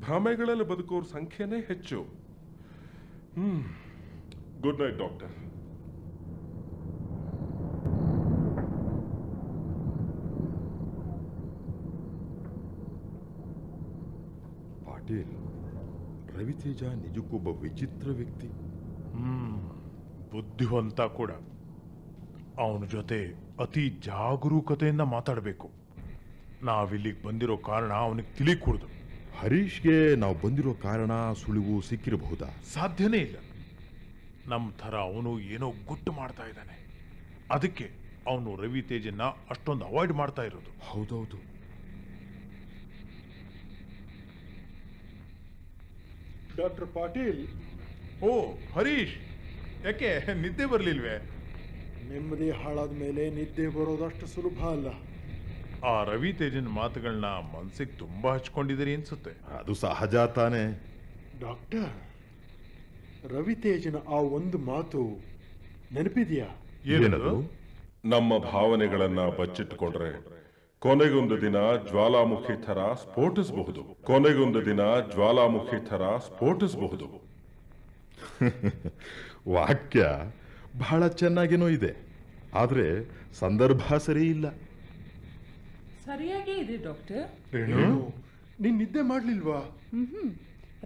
ಭ್ರಮೆಗಳಲ್ಲಿ ಬದುಕೋರ ಸಂಖ್ಯೆನೇ ಹೆಚ್ಚು ಹ್ಞೂ ಗುಡ್ ನೈಟ್ ಡಾಕ್ಟರ್ ಮೆಸ್ಸೇಜ ನಿಜಕ್ಕೊಬ್ಬ ವಿಚಿತ್ರ ವ್ಯಕ್ತಿ ಬುದ್ಧಿವಂತ ಕೂಡ ಅವನ ಜೊತೆ ಅತಿ ಜಾಗರೂಕತೆಯಿಂದ ಮಾತಾಡಬೇಕು ನಾವಿಲ್ಲಿಗೆ ಬಂದಿರೋ ಕಾರಣ ಅವನಿಗೆ ತಿಳಿಕೂಡ್ದು ಹರೀಶ್ಗೆ ನಾವು ಬಂದಿರೋ ಕಾರಣ ಸುಳಿವು ಸಿಕ್ಕಿರಬಹುದಾ ಸಾಧ್ಯನೇ ಇಲ್ಲ ನಮ್ಮ ಥರ ಅವನು ಏನೋ ಗುಟ್ಟು ಮಾಡ್ತಾ ಇದ್ದಾನೆ ಅದಕ್ಕೆ ಅವನು ರವಿ ತೇಜನ್ನ ಅಷ್ಟೊಂದು ಅವಾಯ್ಡ್ ಮಾಡ್ತಾ ಇರೋದು ಹೌದೌದು ಡಾಕ್ಟರ್ ಪಾಟೀಲ್ ಓ ಹರೀಶ್ ಯಾಕೆ ನಿದ್ದೆ ಬರಲಿಲ್ವೇ ನೆಮ್ಮದಿ ಹಾಳಾದ ಮೇಲೆ ನಿದ್ದೆ ಬರೋದಷ್ಟು ಸುಲಭ ಅಲ್ಲ ಆ ರವಿ ತೇಜನ್ ಮಾತುಗಳನ್ನ ಮನ್ಸಿಗೆ ತುಂಬಾ ಹಚ್ಕೊಂಡಿದ್ದೀರಿ ಅನ್ಸುತ್ತೆ ಅದು ಸಹಜ ತಾನೆ ಡಾಕ್ಟರ್ ರವಿತೇಜನ ಆ ಒಂದು ಮಾತು ನೆನಪಿದೆಯಾ ಏನದು ನಮ್ಮ ಭಾವನೆಗಳನ್ನ ಬಚ್ಚಿಟ್ಟುಕೊಂಡ್ರೆ ಕೊನೆಗೊಂದು ದಿನ ಜ್ವಾಲಾಮುಖಿ ಥರ ಸ್ಫೋಟಿಸಬಹುದು ಕೊನೆಗೊಂದು ದಿನ ಜ್ವಾಲಾಮುಖಿ ಥರ ಸ್ಫೋಟಿಸಬಹುದು ವಾಕ್ಯ ಬಹಳ ಚೆನ್ನಾಗಿನೂ ಇದೆ ಆದರೆ ಸಂದರ್ಭ ಸರಿ ಇಲ್ಲ ಸರಿಯಾಗಿ ಇದೆ ಡಾಕ್ಟರ್ ನೀನ್ ನಿದ್ದೆ ಮಾಡ್ಲಿಲ್ವಾ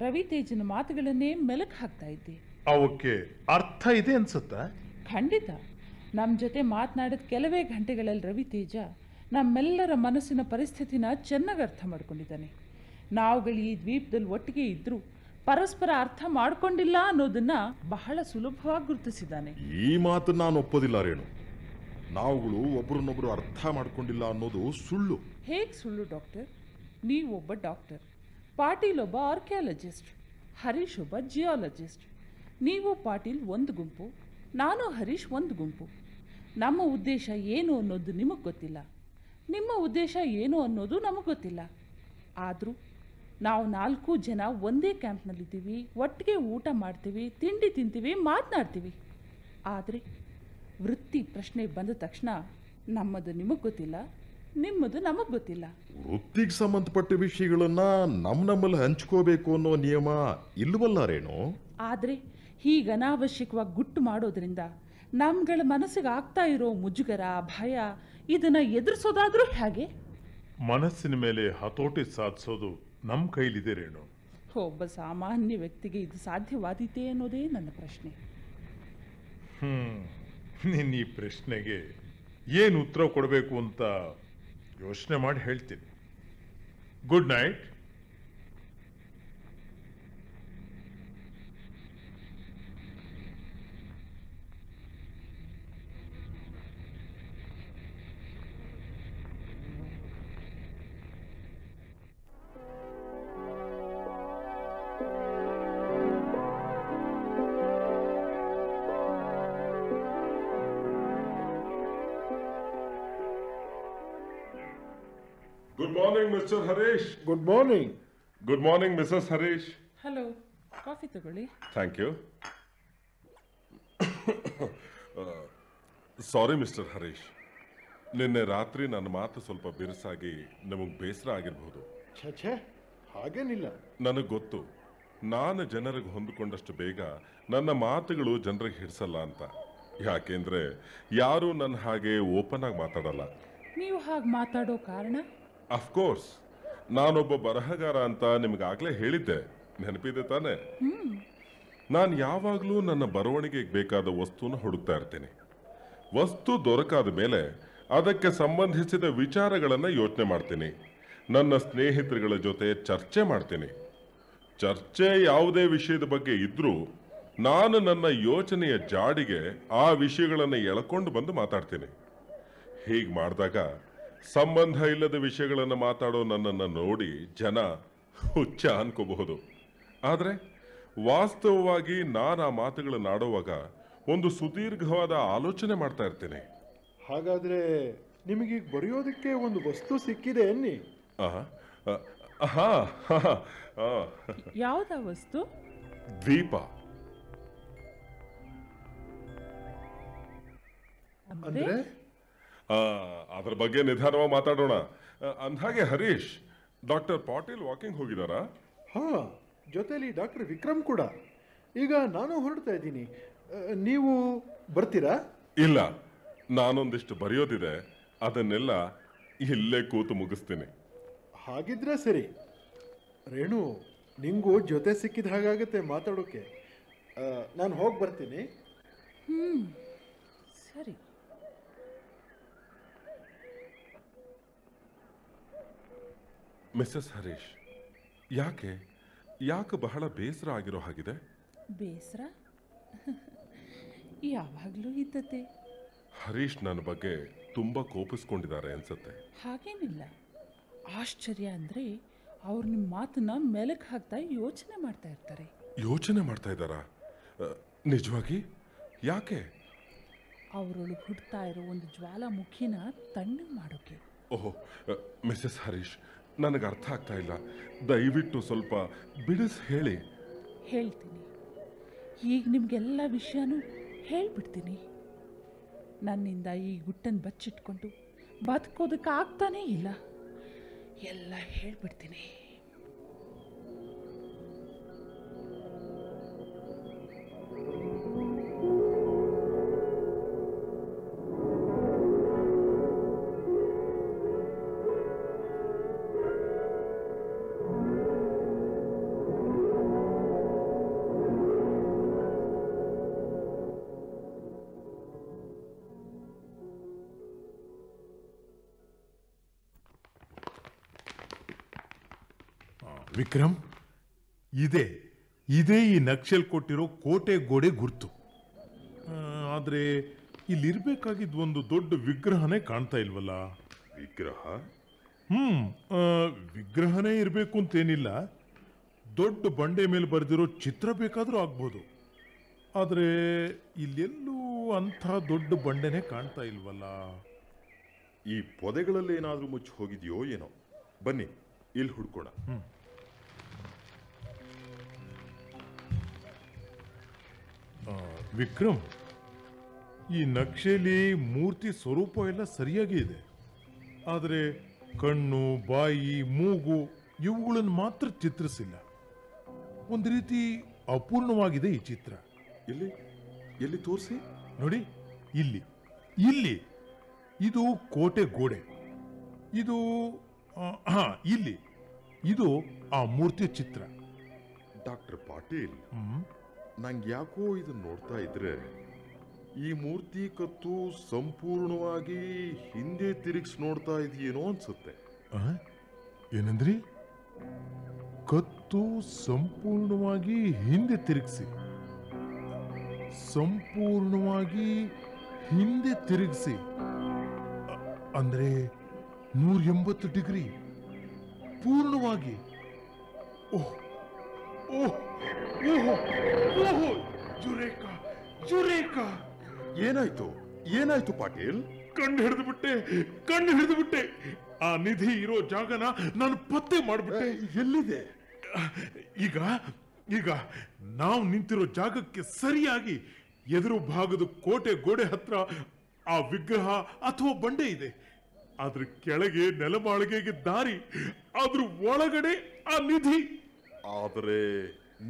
ರವಿ ತೇಜನ ಮಾತುಗಳನ್ನೇ ಮೆಲಕ್ ಹಾಕ್ತಾ ಇದ್ದೆ ಅವಕ್ಕೆ ಅರ್ಥ ಇದೆ ಅನ್ಸುತ್ತಾ ಖಂಡಿತ ನಮ್ಮ ಜೊತೆ ಮಾತನಾಡಿದ ಕೆಲವೇ ಗಂಟೆಗಳಲ್ಲಿ ರವಿ ತೇಜ ನಮ್ಮೆಲ್ಲರ ಮನಸ್ಸಿನ ಪರಿಸ್ಥಿತಿನ ಚೆನ್ನಾಗಿ ಅರ್ಥ ಮಾಡ್ಕೊಂಡಿದ್ದಾನೆ ನಾವುಗಳು ಈ ದ್ವೀಪದಲ್ಲಿ ಒಟ್ಟಿಗೆ ಇದ್ದರೂ ಪರಸ್ಪರ ಅರ್ಥ ಮಾಡಿಕೊಂಡಿಲ್ಲ ಅನ್ನೋದನ್ನ ಬಹಳ ಸುಲಭವಾಗಿ ಗುರುತಿಸಿದ್ದಾನೆ ಈ ಮಾತು ನಾನು ಒಪ್ಪೋದಿಲ್ಲ ರೇಣು ನಾವುಗಳು ಒಬ್ರನ್ನೊಬ್ರು ಅರ್ಥ ಮಾಡ್ಕೊಂಡಿಲ್ಲ ಅನ್ನೋದು ಸುಳ್ಳು ಹೇಗೆ ಸುಳ್ಳು ಡಾಕ್ಟರ್ ನೀವೊಬ್ಬ ಡಾಕ್ಟರ್ ಪಾಟೀಲ್ ಒಬ್ಬ ಆರ್ಕಿಯಾಲಜಿಸ್ಟ್ ಹರೀಶ್ ಒಬ್ಬ ಜಿಯಾಲಜಿಸ್ಟ್ ನೀವು ಪಾಟೀಲ್ ಒಂದು ಗುಂಪು ನಾನು ಹರೀಶ್ ಒಂದು ಗುಂಪು ನಮ್ಮ ಉದ್ದೇಶ ಏನು ಅನ್ನೋದು ನಿಮಗೆ ಗೊತ್ತಿಲ್ಲ ನಿಮ್ಮ ಉದ್ದೇಶ ಏನು ಅನ್ನೋದು ನಮಗೆ ಗೊತ್ತಿಲ್ಲ ಆದರೂ ನಾವು ನಾಲ್ಕು ಜನ ಒಂದೇ ಕ್ಯಾಂಪ್ನಲ್ಲಿದ್ದೀವಿ ಒಟ್ಟಿಗೆ ಊಟ ಮಾಡ್ತೀವಿ ತಿಂಡಿ ತಿಂತೀವಿ ಮಾತನಾಡ್ತೀವಿ ಆದರೆ ವೃತ್ತಿ ಪ್ರಶ್ನೆ ಬಂದ ತಕ್ಷಣ ನಮ್ಮದು ನಿಮಗೆ ಗೊತ್ತಿಲ್ಲ ನಿಮ್ಮದು ನಮಗೆ ಗೊತ್ತಿಲ್ಲ ವೃತ್ತಿಗೆ ಸಂಬಂಧಪಟ್ಟ ವಿಷಯಗಳನ್ನು ನಮ್ಮ ನಮ್ಮಲ್ಲಿ ಹಂಚ್ಕೋಬೇಕು ಅನ್ನೋ ನಿಯಮ ಇಲ್ವಲ್ಲ ರೇಣು ಆದರೆ ಹೀಗೆ ಅನಾವಶ್ಯಕವಾಗಿ ಗುಟ್ಟು ಮಾಡೋದ್ರಿಂದ ನಮ್ಗಳ ಮನಸ್ಸಿಗೆ ಆಗ್ತಾ ಇರೋ ಮುಜುಗರ ಭಯ ಇದನ್ನ ಎದುರಿಸೋದಾದ್ರೂ ಹೇಗೆ ಮನಸ್ಸಿನ ಮೇಲೆ ಹತೋಟಿ ಸಾಧಿಸೋದು ನಮ್ಮ ಕೈಲಿದೆ ರೇಣು ಒಬ್ಬ ಸಾಮಾನ್ಯ ವ್ಯಕ್ತಿಗೆ ಇದು ಸಾಧ್ಯವಾದೀತೆ ಅನ್ನೋದೇ ನನ್ನ ಪ್ರಶ್ನೆ ನೀನು ಈ ಪ್ರಶ್ನೆಗೆ ಏನು ಉತ್ತರ ಕೊಡಬೇಕು ಅಂತ ಯೋಚನೆ ಮಾಡಿ ಹೇಳ್ತೀನಿ good night Harish good morning good morning Mrs Harish hello coffee ತಗೊಳ್ಳಿ thank you sorry mister Harish ನಿನ್ನೆ ರಾತ್ರಿ ನನ್ನ ಮಾತು ಸ್ವಲ್ಪ ಬಿರುಸಾಗಿ ನಮಗೆ ಬೇಸರ ಆಗಿರಬಹುದು ಛೇ ಹಾಗೇನಿಲ್ಲ ನನಗೆ ಗೊತ್ತು ನಾನು ಜನರಿಗೆ ಹೊಂದಿಕೊಂಡಷ್ಟು ಬೇಗ ನನ್ನ ಮಾತುಗಳು ಜನರಿಗೆ ಹಿಡಿಸಲ್ಲ ಅಂತ ಯಾಕೆಂದ್ರೆ ಯಾರು ನನ್ನ ಹಾಗೆ ಓಪನ್ ಆಗಿ ಮಾತಾಡಲ್ಲ ನೀವು ಹಾಗೆ ಮಾತಾಡೋ ಕಾರಣ ಅಫ್ಕೋರ್ಸ್ ನಾನೊಬ್ಬ ಬರಹಗಾರ ಅಂತ ಆಗಲೇ ಹೇಳಿದ್ದೆ ನೆನಪಿದೆ ತಾನೆ ನಾನು ಯಾವಾಗಲೂ ನನ್ನ ಬರವಣಿಗೆಗೆ ಬೇಕಾದ ವಸ್ತುನ ಹುಡುಕ್ತಾ ಇರ್ತೇನೆ ವಸ್ತು ದೊರಕಾದ ಮೇಲೆ ಅದಕ್ಕೆ ಸಂಬಂಧಿಸಿದ ವಿಚಾರಗಳನ್ನು ಯೋಚನೆ ಮಾಡ್ತೀನಿ ನನ್ನ ಸ್ನೇಹಿತರುಗಳ ಜೊತೆ ಚರ್ಚೆ ಮಾಡ್ತೀನಿ ಚರ್ಚೆ ಯಾವುದೇ ವಿಷಯದ ಬಗ್ಗೆ ಇದ್ರೂ ನಾನು ನನ್ನ ಯೋಚನೆಯ ಜಾಡಿಗೆ ಆ ವಿಷಯಗಳನ್ನು ಎಳ್ಕೊಂಡು ಬಂದು ಮಾತಾಡ್ತೀನಿ ಹೀಗೆ ಮಾಡಿದಾಗ ಸಂಬಂಧ ಇಲ್ಲದ ವಿಷಯಗಳನ್ನು ಮಾತಾಡೋ ನನ್ನನ್ನು ನೋಡಿ ಜನ ಹುಚ್ಚ ಅನ್ಕೋಬಹುದು ಆದರೆ ವಾಸ್ತವವಾಗಿ ನಾನು ಆ ಮಾತುಗಳನ್ನು ಆಡುವಾಗ ಒಂದು ಸುದೀರ್ಘವಾದ ಆಲೋಚನೆ ಮಾಡ್ತಾ ಇರ್ತೇನೆ ಹಾಗಾದರೆ ನಿಮಗೆ ಬರೆಯೋದಕ್ಕೆ ಒಂದು ವಸ್ತು ಸಿಕ್ಕಿದೆ ಯಾವ ಯಾವ್ದ ವಸ್ತು ದ್ವೀಪ ಅಂದ್ರೆ ಅದ್ರ ಬಗ್ಗೆ ನಿಧಾನವಾಗಿ ಮಾತಾಡೋಣ ಅಂದಾಗೆ ಹರೀಶ್ ಡಾಕ್ಟರ್ ಪಾಟೀಲ್ ವಾಕಿಂಗ್ ಹೋಗಿದಾರಾ ಹಾ ಜೊತೆಲಿ ಡಾಕ್ಟರ್ ವಿಕ್ರಮ್ ಕೂಡ ಈಗ ನಾನು ಹೊರಡ್ತಾ ಇದ್ದೀನಿ ನೀವು ಬರ್ತೀರಾ ಇಲ್ಲ ನಾನೊಂದಿಷ್ಟು ಬರೆಯೋದಿದೆ ಅದನ್ನೆಲ್ಲ ಇಲ್ಲೇ ಕೂತು ಮುಗಿಸ್ತೀನಿ ಹಾಗಿದ್ರೆ ಸರಿ ರೇಣು ನಿಂಗೂ ಜೊತೆ ಸಿಕ್ಕಿದ ಹಾಗಾಗುತ್ತೆ ಮಾತಾಡೋಕ್ಕೆ ನಾನು ಹೋಗಿ ಬರ್ತೀನಿ ಹ್ಞೂ ಸರಿ ಮಿಸ್ಸಸ್ ಹರೀಶ್ ಯಾಕೆ ಯಾಕೆ ಬಹಳ ಬೇಸರ ಆಗಿರೋ ಹಾಗಿದೆ ಬೇಸರ ಯಾವಾಗಲೂ ಇದ್ದತೆ ಹರೀಶ್ ನನ್ನ ಬಗ್ಗೆ ತುಂಬ ಕೋಪಿಸ್ಕೊಂಡಿದ್ದಾರೆ ಅನ್ಸುತ್ತೆ ಹಾಗೇನಿಲ್ಲ ಆಶ್ಚರ್ಯ ಅಂದ್ರೆ ಅವ್ರು ನಿಮ್ಮ ಮಾತನ್ನ ಮೆಲಕ್ಕೆ ಹಾಕ್ತಾ ಯೋಚನೆ ಮಾಡ್ತಾ ಇರ್ತಾರೆ ಯೋಚನೆ ಮಾಡ್ತಾ ಇದ್ದಾರಾ ನಿಜವಾಗಿ ಯಾಕೆ ಅವರೊಳಗೆ ಹುಡ್ತಾ ಇರೋ ಒಂದು ಜ್ವಾಲಾಮುಖಿನ ತಣ್ಣಗೆ ಮಾಡೋಕೆ ಓಹೋ ಮಿಸ್ಸಸ್ ಹರೀಶ್ ನನಗೆ ಅರ್ಥ ಆಗ್ತಾ ಇಲ್ಲ ದಯವಿಟ್ಟು ಸ್ವಲ್ಪ ಬಿಡಿಸಿ ಹೇಳಿ ಹೇಳ್ತೀನಿ ಈಗ ನಿಮಗೆಲ್ಲ ವಿಷಯನೂ ಹೇಳಿಬಿಡ್ತೀನಿ ನನ್ನಿಂದ ಈ ಗುಟ್ಟನ್ನು ಬಚ್ಚಿಟ್ಕೊಂಡು ಆಗ್ತಾನೇ ಇಲ್ಲ ಎಲ್ಲ ಹೇಳ್ಬಿಡ್ತೀನಿ ವಿಕ್ರಮ್ ಇದೆ ಇದೇ ಈ ನಕ್ಷಲ್ ಕೊಟ್ಟಿರೋ ಕೋಟೆ ಗೋಡೆ ಗುರ್ತು ಆದ್ರೆ ಇಲ್ಲಿರ್ಬೇಕಾಗಿದ್ದ ಒಂದು ದೊಡ್ಡ ವಿಗ್ರಹನೇ ಕಾಣ್ತಾ ಇಲ್ವಲ್ಲ ವಿಗ್ರಹ ಹ್ಮ್ ವಿಗ್ರಹನೇ ಇರಬೇಕು ಅಂತೇನಿಲ್ಲ ದೊಡ್ಡ ಬಂಡೆ ಮೇಲೆ ಬರೆದಿರೋ ಚಿತ್ರ ಬೇಕಾದರೂ ಆಗ್ಬೋದು ಆದರೆ ಇಲ್ಲೆಲ್ಲೂ ಅಂಥ ದೊಡ್ಡ ಬಂಡೆನೇ ಕಾಣ್ತಾ ಇಲ್ವಲ್ಲ ಈ ಪೊದೆಗಳಲ್ಲಿ ಏನಾದರೂ ಮುಚ್ಚಿ ಹೋಗಿದೆಯೋ ಏನೋ ಬನ್ನಿ ಇಲ್ಲಿ ಹುಡ್ಕೋಣ ವಿಕ್ರಮ್ ಈ ನಕ್ಷೆಯಲ್ಲಿ ಮೂರ್ತಿ ಸ್ವರೂಪ ಎಲ್ಲ ಸರಿಯಾಗಿ ಇದೆ ಆದರೆ ಕಣ್ಣು ಬಾಯಿ ಮೂಗು ಇವುಗಳನ್ನು ಮಾತ್ರ ಚಿತ್ರಿಸಿಲ್ಲ ಒಂದು ರೀತಿ ಅಪೂರ್ಣವಾಗಿದೆ ಈ ಚಿತ್ರ ಎಲ್ಲಿ ಎಲ್ಲಿ ತೋರಿಸಿ ನೋಡಿ ಇಲ್ಲಿ ಇಲ್ಲಿ ಇದು ಕೋಟೆ ಗೋಡೆ ಇದು ಇಲ್ಲಿ ಇದು ಆ ಮೂರ್ತಿ ಚಿತ್ರ ಡಾಕ್ಟರ್ ಪಾಟೀಲ್ ನಂಗೆ ಯಾಕೋ ಇದನ್ನು ನೋಡ್ತಾ ಇದ್ರೆ ಈ ಮೂರ್ತಿ ಕತ್ತು ಸಂಪೂರ್ಣವಾಗಿ ಹಿಂದೆ ತಿರುಗಿಸಿ ನೋಡ್ತಾ ಇದೆಯೇನೋ ಅನ್ಸುತ್ತೆ ಏನಂದ್ರಿ ಕತ್ತು ಸಂಪೂರ್ಣವಾಗಿ ಹಿಂದೆ ತಿರುಗಿಸಿ ಸಂಪೂರ್ಣವಾಗಿ ಹಿಂದೆ ತಿರುಗಿಸಿ ಅಂದ್ರೆ ನೂರ ಎಂಬತ್ತು ಡಿಗ್ರಿ ಪೂರ್ಣವಾಗಿ ಓಹ್ ಏನಾಯ್ತು ಏನಾಯ್ತು ಪಾಟೀಲ್ ಕಣ್ಣು ಹಿಡಿದು ಬಿಟ್ಟೆ ಕಣ್ಣು ಹಿಡಿದು ಬಿಟ್ಟೆ ಆ ನಿಧಿ ಇರೋ ಜಾಗನ ನಾನು ಪತ್ತೆ ಮಾಡ್ಬಿಟ್ಟೆ ಎಲ್ಲಿದೆ ಈಗ ಈಗ ನಾವು ನಿಂತಿರೋ ಜಾಗಕ್ಕೆ ಸರಿಯಾಗಿ ಎದುರು ಭಾಗದ ಕೋಟೆ ಗೋಡೆ ಹತ್ರ ಆ ವಿಗ್ರಹ ಅಥವಾ ಬಂಡೆ ಇದೆ ಅದ್ರ ಕೆಳಗೆ ನೆಲಮಾಳಿಗೆಗೆ ದಾರಿ ಅದ್ರ ಒಳಗಡೆ ಆ ನಿಧಿ ಆದರೆ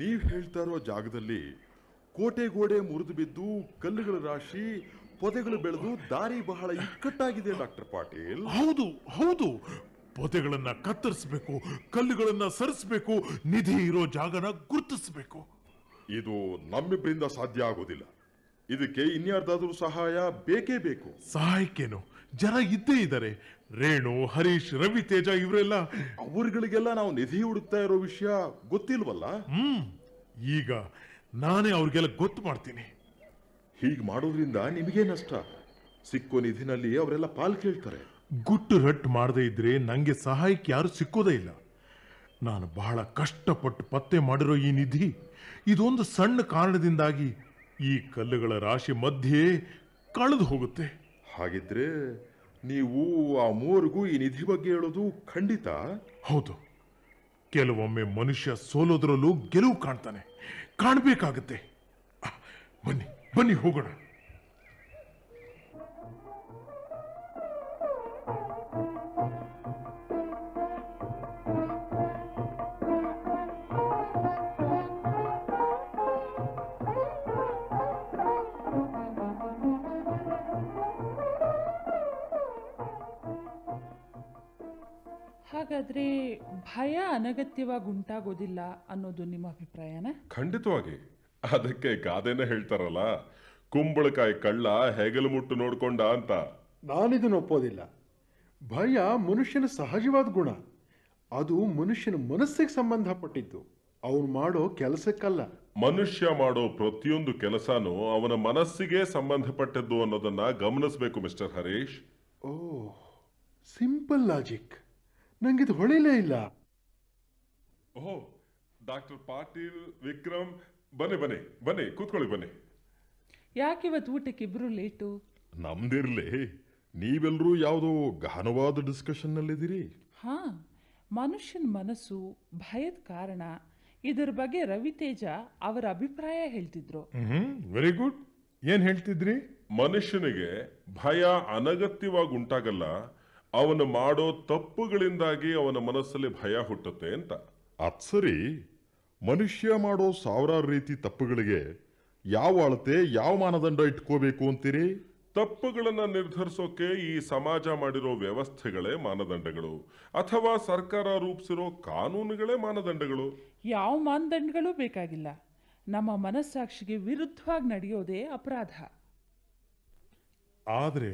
ನೀವು ಹೇಳ್ತಾ ಇರೋ ಜಾಗದಲ್ಲಿ ಕೋಟೆ ಗೋಡೆ ಮುರಿದು ಬಿದ್ದು ಕಲ್ಲುಗಳ ರಾಶಿ ಪೊದೆಗಳು ಬೆಳೆದು ದಾರಿ ಬಹಳ ಇಕ್ಕಟ್ಟಾಗಿದೆ ಡಾಕ್ಟರ್ ಪಾಟೀಲ್ ಹೌದು ಹೌದು ಪೊದೆಗಳನ್ನ ಕತ್ತರಿಸಬೇಕು ಕಲ್ಲುಗಳನ್ನ ಸರಿಸಬೇಕು ನಿಧಿ ಇರೋ ಜಾಗನ ಗುರುತಿಸಬೇಕು ಇದು ನಮ್ಮಿಬ್ಬರಿಂದ ಸಾಧ್ಯ ಆಗೋದಿಲ್ಲ ಇದಕ್ಕೆ ಇನ್ಯಾರ್ದಾದ್ರೂ ಸಹಾಯ ಬೇಕೇ ಬೇಕು ಸಹಾಯಕ್ಕೇನು ಜನ ಇದ್ದೇ ಇದ್ದಾರೆ ರೇಣು ಹರೀಶ್ ರವಿ ತೇಜ ಇವರೆಲ್ಲ ಅವರುಗಳಿಗೆಲ್ಲ ನಾವು ನಿಧಿ ಹುಡುಕ್ತಾ ಇರೋ ವಿಷಯ ಗೊತ್ತಿಲ್ವಲ್ಲ ಹ್ಮ್ ಈಗ ನಾನೇ ಅವ್ರಿಗೆಲ್ಲ ಗೊತ್ತು ಮಾಡ್ತೀನಿ ಹೀಗೆ ಮಾಡೋದ್ರಿಂದ ನಿಮಗೆ ನಷ್ಟ ಸಿಕ್ಕೋ ನಿಧಿನಲ್ಲಿ ಅವರೆಲ್ಲ ಪಾಲ್ ಕೇಳ್ತಾರೆ ಗುಟ್ಟು ರಟ್ಟು ಮಾಡದೇ ಇದ್ರೆ ನನಗೆ ಸಹಾಯಕ್ಕೆ ಯಾರು ಸಿಕ್ಕೋದೇ ಇಲ್ಲ ನಾನು ಬಹಳ ಕಷ್ಟಪಟ್ಟು ಪತ್ತೆ ಮಾಡಿರೋ ಈ ನಿಧಿ ಇದೊಂದು ಸಣ್ಣ ಕಾರಣದಿಂದಾಗಿ ಈ ಕಲ್ಲುಗಳ ರಾಶಿ ಮಧ್ಯೆ ಕಳೆದು ಹೋಗುತ್ತೆ ಹಾಗಿದ್ರೆ ನೀವು ಆ ಮೂವರಿಗೂ ಈ ನಿಧಿ ಬಗ್ಗೆ ಹೇಳೋದು ಖಂಡಿತ ಹೌದು ಕೆಲವೊಮ್ಮೆ ಮನುಷ್ಯ ಸೋಲೋದ್ರಲ್ಲೂ ಗೆಲುವು ಕಾಣ್ತಾನೆ ಕಾಣಬೇಕಾಗುತ್ತೆ ಬನ್ನಿ ಬನ್ನಿ ಹೋಗೋಣ ಹಾಗಾದ್ರೆ ಭಯ ಅನಗತ್ಯವಾಗಿ ಉಂಟಾಗೋದಿಲ್ಲ ಅನ್ನೋದು ನಿಮ್ಮ ಅಭಿಪ್ರಾಯನ ಖಂಡಿತವಾಗಿ ಅದಕ್ಕೆ ಗಾದೆನೇ ಹೇಳ್ತಾರಲ್ಲ ಕುಂಬಳಕಾಯಿ ಕಳ್ಳ ಹೆಗಲು ಮುಟ್ಟು ನೋಡ್ಕೊಂಡ ಅಂತ ನಾನಿದನ್ನು ಒಪ್ಪೋದಿಲ್ಲ ಭಯ ಮನುಷ್ಯನ ಸಹಜವಾದ ಗುಣ ಅದು ಮನುಷ್ಯನ ಮನಸ್ಸಿಗೆ ಸಂಬಂಧಪಟ್ಟಿದ್ದು ಅವನು ಮಾಡೋ ಕೆಲಸಕ್ಕಲ್ಲ ಮನುಷ್ಯ ಮಾಡೋ ಪ್ರತಿಯೊಂದು ಕೆಲಸನೂ ಅವನ ಮನಸ್ಸಿಗೆ ಸಂಬಂಧಪಟ್ಟದ್ದು ಅನ್ನೋದನ್ನ ಗಮನಿಸಬೇಕು ಮಿಸ್ಟರ್ ಹರೀಶ್ ಓ ಸಿಂಪಲ್ ಲಾಜಿಕ್ ನಂಗಿದು ಹೊಳಿಲೇ ಇಲ್ಲ ಓಹೋ ಡಾಕ್ಟರ್ ಪಾಟೀಲ್ ವಿಕ್ರಮ್ ಬನ್ನಿ ಬನ್ನಿ ಬನ್ನಿ ಕೂತ್ಕೊಳ್ಳಿ ಬನ್ನಿ ಯಾಕಿವತ್ತು ಊಟಕ್ಕೆ ಇಬ್ರು ಲೇಟು ನಮ್ದಿರ್ಲಿ ನೀವೆಲ್ಲರೂ ಯಾವುದೋ ಗಹನವಾದ ಡಿಸ್ಕಷನ್ನಲ್ಲಿದ್ದೀರಿ ಹಾ ಮನುಷ್ಯನ ಮನಸ್ಸು ಭಯದ ಕಾರಣ ಇದರ ಬಗ್ಗೆ ರವಿತೇಜ ಅವರ ಅಭಿಪ್ರಾಯ ಹೇಳ್ತಿದ್ರು ವೆರಿ ಗುಡ್ ಏನ್ ಹೇಳ್ತಿದ್ರಿ ಮನುಷ್ಯನಿಗೆ ಭಯ ಅನಗತ್ಯವಾಗಿ ಉಂಟಾಗಲ್ಲ ಅವನು ಮಾಡೋ ತಪ್ಪುಗಳಿಂದಾಗಿ ಅವನ ಮನಸ್ಸಲ್ಲಿ ಭಯ ಹುಟ್ಟುತ್ತೆ ಅಂತ ಅತ್ಸರಿ ಸರಿ ಮನುಷ್ಯ ಮಾಡೋ ಸಾವಿರಾರು ರೀತಿ ತಪ್ಪುಗಳಿಗೆ ಯಾವ ಅಳತೆ ಯಾವ ಮಾನದಂಡ ಇಟ್ಕೋಬೇಕು ಅಂತೀರಿ ತಪ್ಪುಗಳನ್ನು ನಿರ್ಧರಿಸೋಕೆ ಈ ಸಮಾಜ ಮಾಡಿರೋ ವ್ಯವಸ್ಥೆಗಳೇ ಮಾನದಂಡಗಳು ಅಥವಾ ಸರ್ಕಾರ ರೂಪಿಸಿರೋ ಕಾನೂನುಗಳೇ ಮಾನದಂಡಗಳು ಯಾವ ಮಾನದಂಡಗಳು ಬೇಕಾಗಿಲ್ಲ ನಮ್ಮ ಮನಸ್ಸಾಕ್ಷಿಗೆ ವಿರುದ್ಧವಾಗಿ ನಡೆಯೋದೇ ಅಪರಾಧ ಆದರೆ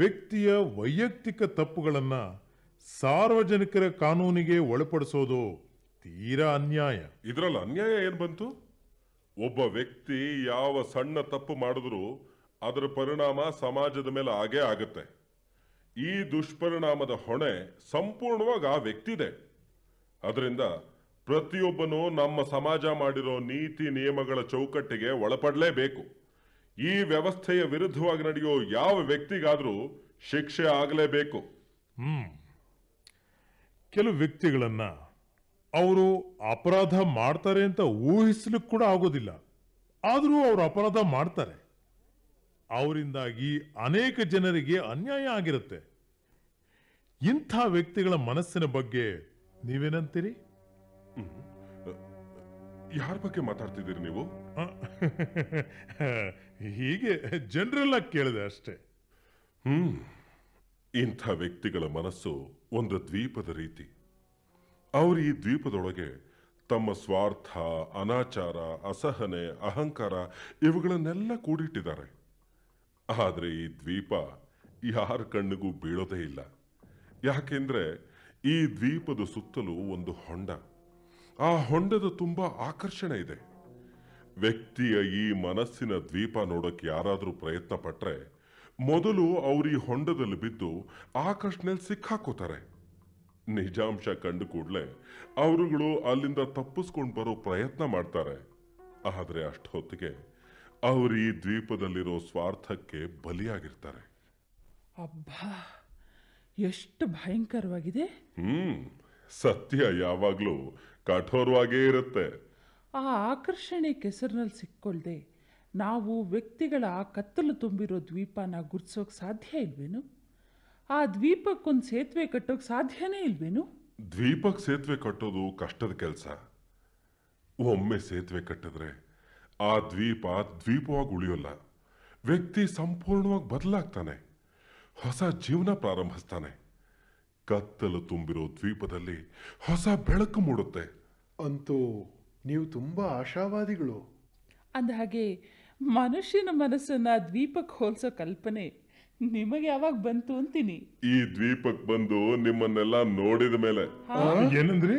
ವ್ಯಕ್ತಿಯ ವೈಯಕ್ತಿಕ ತಪ್ಪುಗಳನ್ನು ಸಾರ್ವಜನಿಕರ ಕಾನೂನಿಗೆ ಒಳಪಡಿಸೋದು ತೀರಾ ಅನ್ಯಾಯ ಇದರಲ್ಲಿ ಅನ್ಯಾಯ ಏನು ಬಂತು ಒಬ್ಬ ವ್ಯಕ್ತಿ ಯಾವ ಸಣ್ಣ ತಪ್ಪು ಮಾಡಿದ್ರು ಅದರ ಪರಿಣಾಮ ಸಮಾಜದ ಮೇಲೆ ಆಗೇ ಆಗುತ್ತೆ ಈ ದುಷ್ಪರಿಣಾಮದ ಹೊಣೆ ಸಂಪೂರ್ಣವಾಗಿ ಆ ಇದೆ ಅದರಿಂದ ಪ್ರತಿಯೊಬ್ಬನೂ ನಮ್ಮ ಸಮಾಜ ಮಾಡಿರೋ ನೀತಿ ನಿಯಮಗಳ ಚೌಕಟ್ಟಿಗೆ ಒಳಪಡಲೇಬೇಕು ಈ ವ್ಯವಸ್ಥೆಯ ವಿರುದ್ಧವಾಗಿ ನಡೆಯೋ ಯಾವ ವ್ಯಕ್ತಿಗಾದ್ರೂ ಶಿಕ್ಷೆ ಆಗಲೇಬೇಕು ಹ್ಮ್ ಕೆಲವು ವ್ಯಕ್ತಿಗಳನ್ನ ಅವರು ಅಪರಾಧ ಮಾಡ್ತಾರೆ ಅಂತ ಊಹಿಸಲು ಕೂಡ ಆಗೋದಿಲ್ಲ ಆದರೂ ಅವರು ಅಪರಾಧ ಮಾಡ್ತಾರೆ ಅವರಿಂದಾಗಿ ಅನೇಕ ಜನರಿಗೆ ಅನ್ಯಾಯ ಆಗಿರುತ್ತೆ ಇಂಥ ವ್ಯಕ್ತಿಗಳ ಮನಸ್ಸಿನ ಬಗ್ಗೆ ನೀವೇನಂತೀರಿ ಯಾರ ಬಗ್ಗೆ ಮಾತಾಡ್ತಿದ್ದೀರಿ ನೀವು ಹೀಗೆ ಜನರೆಲ್ಲ ಕೇಳಿದೆ ಅಷ್ಟೇ ಹ್ಮ್ ಇಂಥ ವ್ಯಕ್ತಿಗಳ ಮನಸ್ಸು ಒಂದು ದ್ವೀಪದ ರೀತಿ ಅವರು ಈ ದ್ವೀಪದೊಳಗೆ ತಮ್ಮ ಸ್ವಾರ್ಥ ಅನಾಚಾರ ಅಸಹನೆ ಅಹಂಕಾರ ಇವುಗಳನ್ನೆಲ್ಲ ಕೂಡಿಟ್ಟಿದ್ದಾರೆ ಆದರೆ ಈ ದ್ವೀಪ ಯಾರ ಕಣ್ಣಿಗೂ ಬೀಳೋದೇ ಇಲ್ಲ ಯಾಕೆಂದ್ರೆ ಈ ದ್ವೀಪದ ಸುತ್ತಲೂ ಒಂದು ಹೊಂಡ ಆ ಹೊಂಡದ ತುಂಬ ಆಕರ್ಷಣೆ ಇದೆ ವ್ಯಕ್ತಿಯ ಈ ಮನಸ್ಸಿನ ದ್ವೀಪ ನೋಡೋಕೆ ಯಾರಾದರೂ ಪ್ರಯತ್ನ ಪಟ್ಟರೆ ಮೊದಲು ಅವರು ಈ ಹೊಂಡದಲ್ಲಿ ಬಿದ್ದು ಆಕರ್ಷಣೆಯಲ್ಲಿ ಸಿಕ್ಕಾಕೋತಾರೆ ನಿಜಾಂಶ ಕಂಡು ಕೂಡಲೇ ಅವರುಗಳು ಅಲ್ಲಿಂದ ತಪ್ಪಿಸ್ಕೊಂಡು ಬರೋ ಪ್ರಯತ್ನ ಮಾಡ್ತಾರೆ ಆದರೆ ಅಷ್ಟೊತ್ತಿಗೆ ಅವರು ಈ ದ್ವೀಪದಲ್ಲಿರೋ ಸ್ವಾರ್ಥಕ್ಕೆ ಬಲಿಯಾಗಿರ್ತಾರೆ ಅಬ್ಬಾ ಎಷ್ಟು ಭಯಂಕರವಾಗಿದೆ ಹ್ಮ್ ಸತ್ಯ ಯಾವಾಗಲೂ ಕಠೋರವಾಗೇ ಇರುತ್ತೆ ಆ ಆಕರ್ಷಣೆ ಕೆಸರಿನಲ್ಲಿ ಸಿಕ್ಕೊಳ್ಳದೆ ನಾವು ವ್ಯಕ್ತಿಗಳ ಆ ಕತ್ತಲು ತುಂಬಿರೋ ದ್ವೀಪನ ಗುರ್ಸೋಕೆ ಸಾಧ್ಯ ಇಲ್ವೇನು ಆ ದ್ವೀಪಕ್ಕೊಂದು ಸೇತುವೆ ಕಟ್ಟೋಕೆ ಸಾಧ್ಯನೇ ಇಲ್ವೇನು ದ್ವೀಪಕ್ಕೆ ಸೇತುವೆ ಕಟ್ಟೋದು ಕಷ್ಟದ ಕೆಲಸ ಒಮ್ಮೆ ಸೇತುವೆ ಕಟ್ಟಿದ್ರೆ ಆ ದ್ವೀಪ ದ್ವೀಪವಾಗಿ ಉಳಿಯೋಲ್ಲ ವ್ಯಕ್ತಿ ಸಂಪೂರ್ಣವಾಗಿ ಬದಲಾಗ್ತಾನೆ ಹೊಸ ಜೀವನ ಪ್ರಾರಂಭಿಸ್ತಾನೆ ಕತ್ತಲು ತುಂಬಿರೋ ದ್ವೀಪದಲ್ಲಿ ಹೊಸ ಬೆಳಕು ಮೂಡುತ್ತೆ ಅಂತೂ ನೀವು ತುಂಬ ಆಶಾವಾದಿಗಳು ಅಂದ ಹಾಗೆ ಮನುಷ್ಯನ ಮನಸ್ಸನ್ನು ದ್ವೀಪಕ್ಕೆ ಹೋಲಿಸೋ ಕಲ್ಪನೆ ನಿಮಗೆ ಯಾವಾಗ ಬಂತು ಅಂತೀನಿ ಈ ದ್ವೀಪಕ್ ಬಂದು ನಿಮ್ಮನ್ನೆಲ್ಲ ನೋಡಿದ ಮೇಲೆ ಏನಂದ್ರಿ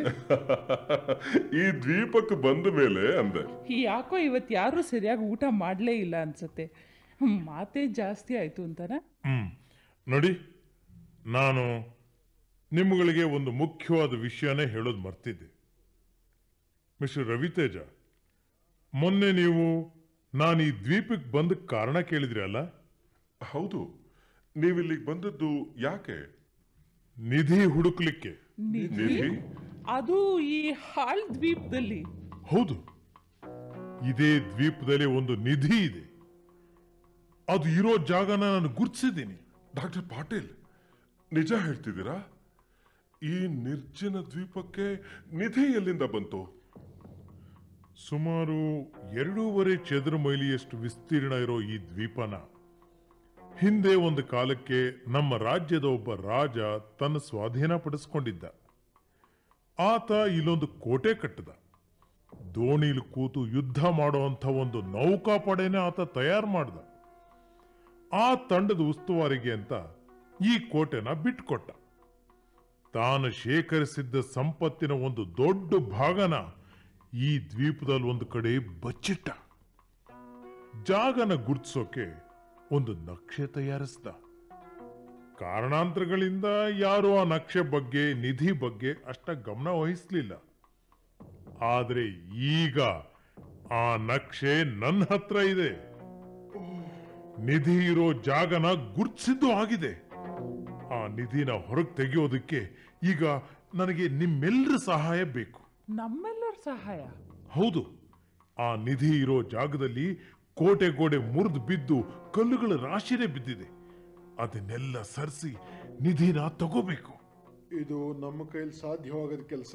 ಈ ದ್ವೀಪಕ್ಕೆ ಬಂದ ಮೇಲೆ ಅಂದೆ ಯಾಕೋ ಇವತ್ತು ಯಾರು ಸರಿಯಾಗಿ ಊಟ ಮಾಡಲೇ ಇಲ್ಲ ಅನ್ಸುತ್ತೆ ಮಾತೇ ಜಾಸ್ತಿ ಆಯ್ತು ಅಂತಾನ ಹ್ಮ್ ನೋಡಿ ನಾನು ನಿಮ್ಗಳಿಗೆ ಒಂದು ಮುಖ್ಯವಾದ ವಿಷಯನೇ ಹೇಳೋದು ಮರ್ತಿದ್ದೆ ಮಿಸ್ಟರ್ ರವಿತೇಜ ಮೊನ್ನೆ ನೀವು ನಾನು ಈ ದ್ವೀಪಕ್ಕೆ ಬಂದ ಕಾರಣ ಕೇಳಿದ್ರಿ ಅಲ್ಲ ಹೌದು ನೀವಿಲ್ಲಿಗೆ ಬಂದದ್ದು ಯಾಕೆ ನಿಧಿ ಹುಡುಕ್ಲಿಕ್ಕೆ ಅದು ಈ ಹಾಲ್ ದ್ವೀಪದಲ್ಲಿ ಹೌದು ಇದೇ ದ್ವೀಪದಲ್ಲಿ ಒಂದು ನಿಧಿ ಇದೆ ಅದು ಇರೋ ಜಾಗನ ನಾನು ಗುರುತಿಸಿದ್ದೀನಿ ಡಾಕ್ಟರ್ ಪಾಟೀಲ್ ನಿಜ ಹೇಳ್ತಿದ್ದೀರಾ ಈ ನಿರ್ಜನ ದ್ವೀಪಕ್ಕೆ ನಿಧಿ ಎಲ್ಲಿಂದ ಬಂತು ಸುಮಾರು ಎರಡೂವರೆ ಚದರ ಮೈಲಿಯಷ್ಟು ವಿಸ್ತೀರ್ಣ ಇರೋ ಈ ದ್ವೀಪನ ಹಿಂದೆ ಒಂದು ಕಾಲಕ್ಕೆ ನಮ್ಮ ರಾಜ್ಯದ ಒಬ್ಬ ರಾಜ ತನ್ನ ಸ್ವಾಧೀನ ಪಡಿಸ್ಕೊಂಡಿದ್ದ ಆತ ಇಲ್ಲೊಂದು ಕೋಟೆ ಕಟ್ಟದ ದೋಣಿಲಿ ಕೂತು ಯುದ್ಧ ಮಾಡುವಂತ ಒಂದು ನೌಕಾಪಡೆನೇ ಆತ ತಯಾರು ಮಾಡ್ದ ಆ ತಂಡದ ಉಸ್ತುವಾರಿಗೆ ಅಂತ ಈ ಕೋಟೆನ ಬಿಟ್ಕೊಟ್ಟ ತಾನು ಶೇಖರಿಸಿದ್ದ ಸಂಪತ್ತಿನ ಒಂದು ದೊಡ್ಡ ಭಾಗನ ಈ ದ್ವೀಪದಲ್ಲಿ ಒಂದು ಕಡೆ ಬಚ್ಚಿಟ್ಟ ಜಾಗನ ಗುರ್ತಿಸೋಕೆ ಒಂದು ನಕ್ಷೆ ತಯಾರಿಸ್ದ ಕಾರಣಾಂತರಗಳಿಂದ ಯಾರು ಆ ನಕ್ಷೆ ಬಗ್ಗೆ ನಿಧಿ ಬಗ್ಗೆ ಅಷ್ಟ ಗಮನ ವಹಿಸಲಿಲ್ಲ ಆದರೆ ಈಗ ಆ ನಕ್ಷೆ ನನ್ನ ಹತ್ರ ಇದೆ ನಿಧಿ ಇರೋ ಜಾಗನ ಗುರ್ತಿಸಿದ್ದು ಆಗಿದೆ ಆ ನಿಧಿನ ಹೊರಗೆ ತೆಗೆಯೋದಕ್ಕೆ ಈಗ ನನಗೆ ನಿಮ್ಮೆಲ್ಲರ ಸಹಾಯ ಬೇಕು ನಮ್ಮೆಲ್ಲ ಸಹಾಯ ಹೌದು ಆ ನಿಧಿ ಇರೋ ಜಾಗದಲ್ಲಿ ಕೋಟೆ ಗೋಡೆ ಮುರಿದು ಬಿದ್ದು ಕಲ್ಲುಗಳ ರಾಶಿನೇ ಬಿದ್ದಿದೆ ಅದನ್ನೆಲ್ಲ ಸರಿಸಿ ನಿಧಿನ ತಗೋಬೇಕು ಇದು ನಮ್ಮ ಕೈಲಿ ಸಾಧ್ಯವಾಗದ ಕೆಲಸ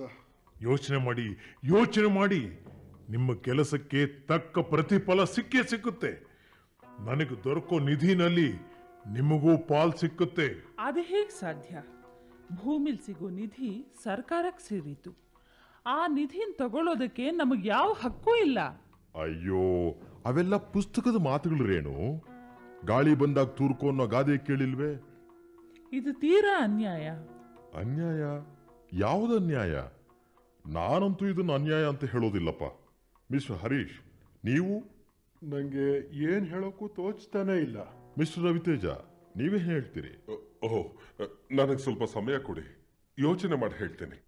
ಯೋಚನೆ ಮಾಡಿ ಯೋಚನೆ ಮಾಡಿ ನಿಮ್ಮ ಕೆಲಸಕ್ಕೆ ತಕ್ಕ ಪ್ರತಿಫಲ ಸಿಕ್ಕೇ ಸಿಕ್ಕುತ್ತೆ ನನಗೆ ದೊರಕೋ ನಿಧಿನಲ್ಲಿ ನಿಮಗೂ ಪಾಲ್ ಸಿಕ್ಕುತ್ತೆ ಅದು ಹೇಗೆ ಸಾಧ್ಯ ಭೂಮಿಲಿ ಸಿಗೋ ನಿಧಿ ಸರ್ಕಾರಕ್ಕೆ ಸೇರಿತು ಆ ನಿಧಿನ ತಗೊಳ್ಳೋದಕ್ಕೆ ನಮಗೆ ಯಾವ ಹಕ್ಕು ಇಲ್ಲ ಅಯ್ಯೋ ಅವೆಲ್ಲ ಪುಸ್ತಕದ ಮಾತುಗಳು ರೇಣು ಗಾಳಿ ಬಂದಾಗ ತೂರ್ಕೋ ಅನ್ನೋ ಗಾದೆ ಕೇಳಿಲ್ವೇ ಇದು ತೀರಾ ಅನ್ಯಾಯ ಅನ್ಯಾಯ ಯಾವುದು ಅನ್ಯಾಯ ನಾನಂತೂ ಇದನ್ನು ಅನ್ಯಾಯ ಅಂತ ಹೇಳೋದಿಲ್ಲಪ್ಪ ಮಿಸ್ಟರ್ ಹರೀಶ್ ನೀವು ನನಗೆ ಏನು ಹೇಳೋಕ್ಕೂ ತೋಚ್ತಾನೆ ಇಲ್ಲ ಮಿಸ್ಟರ್ ರವಿತೇಜ ನೀವೇ ಹೇಳ್ತೀರಿ ಓಹ್ ನನಗೆ ಸ್ವಲ್ಪ ಸಮಯ ಕೊಡಿ ಯೋಚನೆ ಮಾಡಿ ಹೇಳ್ತೇನೆ